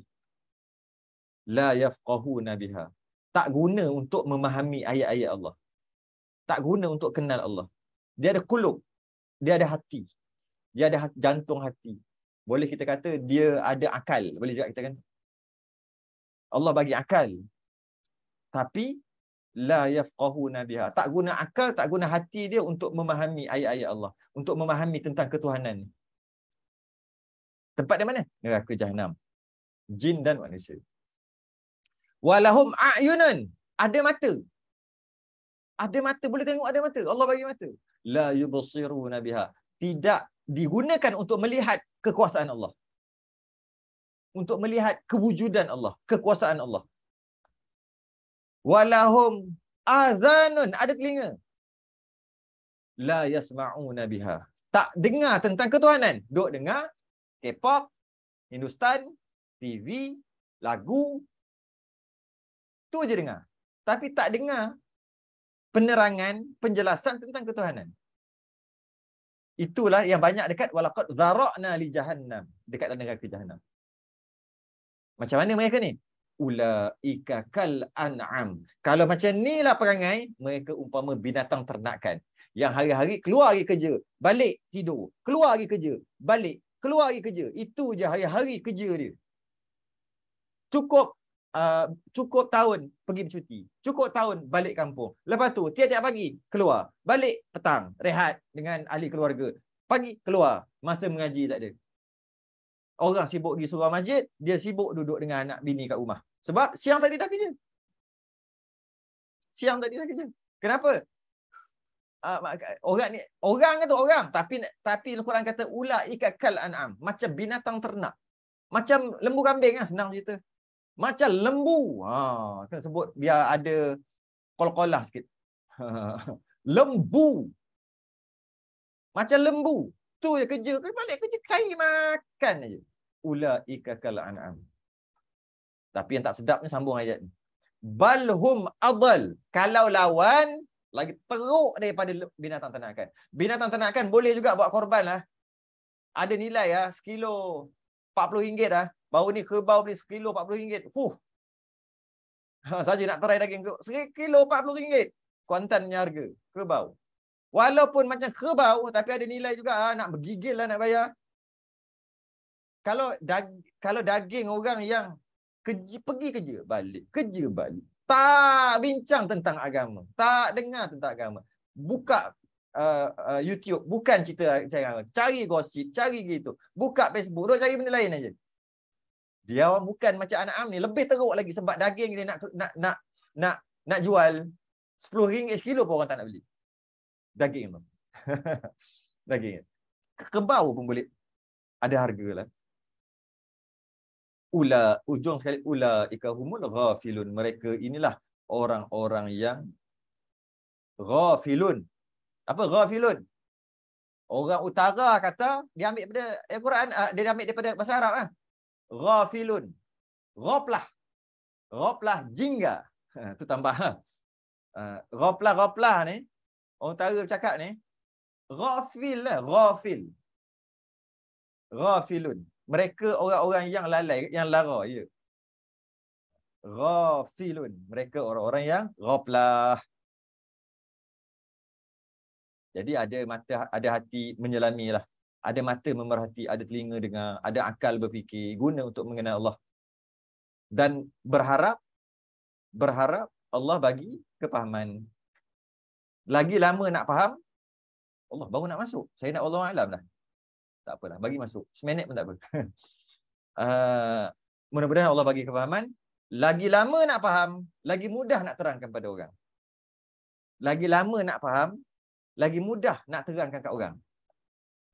La yafqahu nabiha tak guna untuk memahami ayat-ayat Allah. Tak guna untuk kenal Allah. Dia ada kulub. Dia ada hati. Dia ada jantung hati. Boleh kita kata dia ada akal. Boleh juga kita kan? Allah bagi akal. Tapi, la yafqahu nabiha. Tak guna akal, tak guna hati dia untuk memahami ayat-ayat Allah. Untuk memahami tentang ketuhanan. Tempat dia mana? Neraka jahannam. Jin dan manusia. Walahum a'yunun. Ada mata. Ada mata. Boleh tengok ada mata. Allah bagi mata. La yubusiru nabiha. Tidak digunakan untuk melihat kekuasaan Allah. Untuk melihat kewujudan Allah. Kekuasaan Allah. Walahum azanun. Ada telinga. La yasma'u nabiha. Tak dengar tentang ketuhanan. Duk dengar. K-pop. Hindustan. TV. Lagu. Tu je dengar. Tapi tak dengar penerangan, penjelasan tentang ketuhanan. Itulah yang banyak dekat walaqad zara'na li jahannam. Dekat dalam negara jahannam. Macam mana mereka ni? Ula'ika kal an'am. Kalau macam ni lah perangai, mereka umpama binatang ternakan. Yang hari-hari keluar hari kerja, balik tidur. Keluar hari kerja, balik. Keluar hari kerja. Itu je hari-hari kerja dia. Cukup uh, cukup tahun pergi bercuti. Cukup tahun balik kampung. Lepas tu, tiap-tiap pagi keluar. Balik petang, rehat dengan ahli keluarga. Pagi keluar, masa mengaji tak ada. Orang sibuk pergi surau masjid, dia sibuk duduk dengan anak bini kat rumah. Sebab siang tadi dah kerja. Siang tadi dah kerja. Kenapa? Ah, orang ni orang kata orang tapi tapi Al-Quran kata ula ikakal an'am macam binatang ternak macam lembu kambing lah senang cerita macam lembu. Ha, kena sebut biar ada kol-kolah sikit. lembu. Macam lembu. Tu je kerja. Kau balik kerja kain makan je. Ula ikakal an'am. Tapi yang tak sedap ni sambung ayat ni. Balhum adal. Kalau lawan, lagi teruk daripada binatang ternakan. Binatang ternakan boleh juga buat korban lah. Ada nilai lah. Sekilo. RM40 lah. Bau ni kerbau beli sekilo RM40. Fuh. Ha, saja nak terai daging tu. Sekilo empat RM40. Kuantannya harga. Kerbau. Walaupun macam kerbau tapi ada nilai juga. Ha, nak bergigil lah nak bayar. Kalau daging, kalau daging orang yang keji pergi kerja balik. Kerja balik. Tak bincang tentang agama. Tak dengar tentang agama. Buka uh, uh, YouTube. Bukan cerita cari Cari gosip. Cari gitu. Buka Facebook. Duk cari benda lain aja dia bukan macam anak am ni lebih teruk lagi sebab daging dia nak nak nak nak nak jual RM10 kilo pun orang tak nak beli daging tu daging kebau pun boleh ada lah ula ujung sekali ula ikahumul ghafilun mereka inilah orang-orang yang ghafilun apa ghafilun orang utara kata dia ambil daripada al-Quran eh, ah, dia ambil daripada bahasa Arab ah ghafilun. Ghoplah. Ghoplah jingga. Itu ha, tambah. Ha. ha. Ghoplah, ghoplah ni. Orang tara bercakap ni. Ghafil lah. Ghafil. Ghafilun. Mereka orang-orang yang lalai, yang lara. Ya. Ghafilun. Mereka orang-orang yang ghoplah. Jadi ada mata ada hati menyelami lah ada mata memerhati, ada telinga dengar, ada akal berfikir, guna untuk mengenal Allah. Dan berharap, berharap Allah bagi kepahaman. Lagi lama nak faham, Allah baru nak masuk. Saya nak Allah Alam dah. Tak apalah, bagi masuk. Seminit pun tak apa. uh, Mudah-mudahan Allah bagi kepahaman. Lagi lama nak faham, lagi mudah nak terangkan pada orang. Lagi lama nak faham, lagi mudah nak terangkan kepada orang.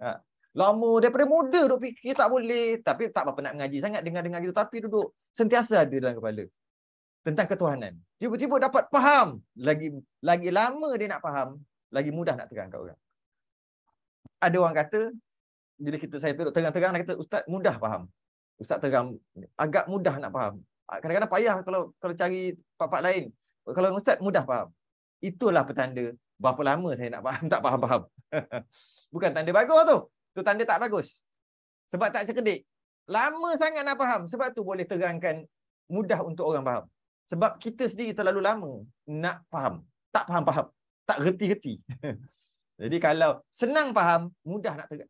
Ha. Lama daripada muda duk fikir tak boleh. Tapi tak apa-apa nak mengaji sangat dengar-dengar gitu. Tapi duduk sentiasa ada dalam kepala. Tentang ketuhanan. Tiba-tiba dapat faham. Lagi lagi lama dia nak faham. Lagi mudah nak tegang kat orang. Ada orang kata. Bila kita saya duduk terang-terang. Dia kata ustaz mudah faham. Ustaz terang. Agak mudah nak faham. Kadang-kadang payah kalau kalau cari pak-pak lain. Kalau ustaz mudah faham. Itulah petanda. Berapa lama saya nak faham. Tak faham-faham. Bukan tanda bagus tu tu tanda tak bagus. Sebab tak cerdik. Lama sangat nak faham. Sebab tu boleh terangkan mudah untuk orang faham. Sebab kita sendiri terlalu lama nak faham. Tak faham-faham. Tak reti-reti. Jadi kalau senang faham, mudah nak terangkan.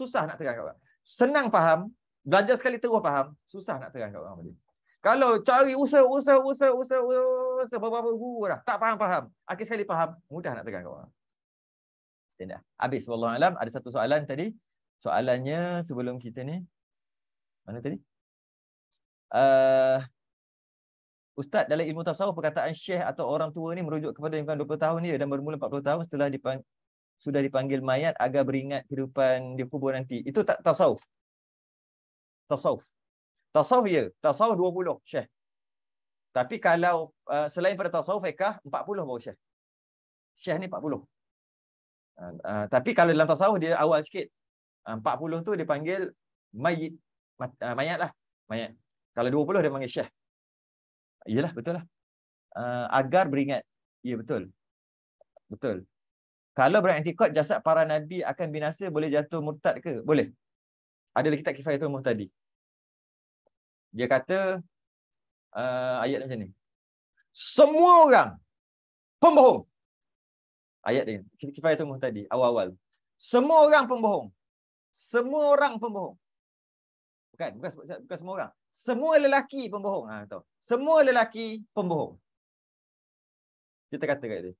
Susah nak terangkan orang. Senang faham, belajar sekali terus faham, susah nak terangkan orang. Kalau cari usah usah usah usah usah, berapa berapa guru dah. Tak faham-faham. Akhir sekali faham, mudah nak terangkan orang tenda. Habis wallahu alam ada satu soalan tadi. Soalannya sebelum kita ni mana tadi? Uh, Ustaz dalam ilmu tasawuf perkataan syekh atau orang tua ni merujuk kepada yang 20 tahun dia dan bermula 40 tahun setelah dipang sudah dipanggil mayat agar beringat kehidupan di kubur nanti. Itu tak tasawuf. Tasawuf. Tasawuf ya. Tasawuf 20 syekh. Tapi kalau uh, selain pada tasawuf, Eka 40 baru syekh. Syekh ni Kan? Ah, tapi kalau dalam tasawuf dia awal sikit. Ah, uh, 40 tu dipanggil panggil mayit. Mat, uh, mayat lah. Mayat. Kalau 20 dia panggil syekh. Yalah, betul lah. Uh, agar beringat. Ya, betul. Betul. Kalau berantikot jasad para nabi akan binasa boleh jatuh murtad ke? Boleh. Ada lagi tak kifayah tu umur Dia kata uh, ayat macam ni. Semua orang pembohong ayat dia. Kita kita tengok tadi awal-awal. Semua orang pembohong. Semua orang pembohong. Bukan, bukan bukan semua orang. Semua lelaki pembohong ah tahu. Semua lelaki pembohong. Kita kata kat dia.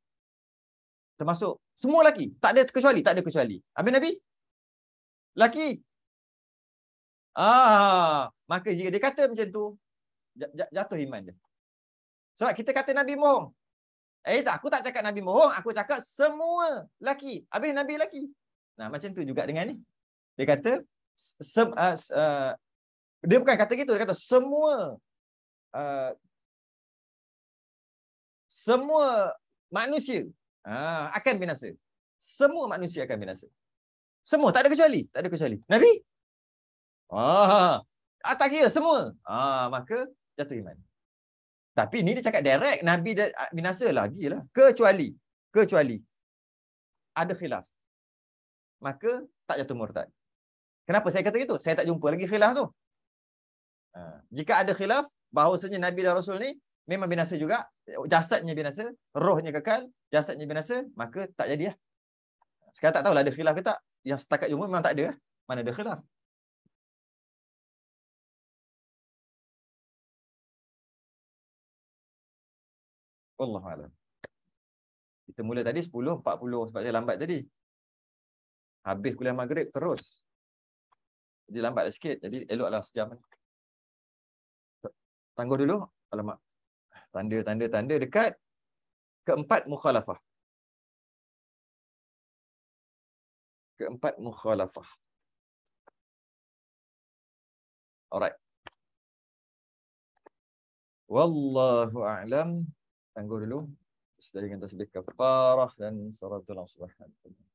Termasuk semua lelaki, tak ada kecuali, tak ada kecuali. Amin Nabi. Lelaki. Ah, maka jika dia kata macam tu, jatuh iman dia. Sebab kita kata Nabi bohong, Eh tak, aku tak cakap Nabi bohong, aku cakap semua lelaki. Habis Nabi lelaki. Nah, macam tu juga dengan ni. Dia kata se uh, ah, uh, ah, dia bukan kata gitu, dia kata semua uh, semua manusia uh, akan binasa. Semua manusia akan binasa. Semua, tak ada kecuali, tak ada kecuali. Nabi? Ah, tak kira semua. Ah, maka jatuh iman. Tapi ni dia cakap direct Nabi ah, binasa lagi lah. Kecuali. Kecuali. Ada khilaf. Maka tak jatuh murtad. Kenapa saya kata gitu? Saya tak jumpa lagi khilaf tu. Ha, jika ada khilaf, bahawasanya Nabi dan Rasul ni memang binasa juga. Jasadnya binasa. Rohnya kekal. Jasadnya binasa. Maka tak jadi jadilah. Sekarang tak tahulah ada khilaf ke tak. Yang setakat jumpa memang tak ada. Lah. Mana ada khilaf. Allah malam. Kita mula tadi 10.40 sebab saya lambat tadi. Habis kuliah maghrib terus. Jadi lambat sikit. Jadi eloklah sejam. Tangguh dulu. Alamak. Tanda, tanda, tanda dekat. Keempat mukhalafah. Keempat mukhalafah. Alright. Wallahu a'lam tangguh dulu setelah dengan tasbih kafarah dan salatul subhanallah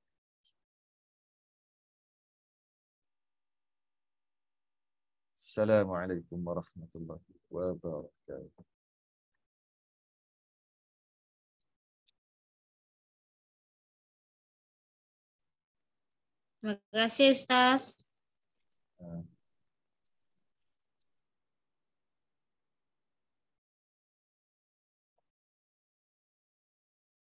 Assalamualaikum warahmatullahi wabarakatuh Terima kasih Ustaz. Uh.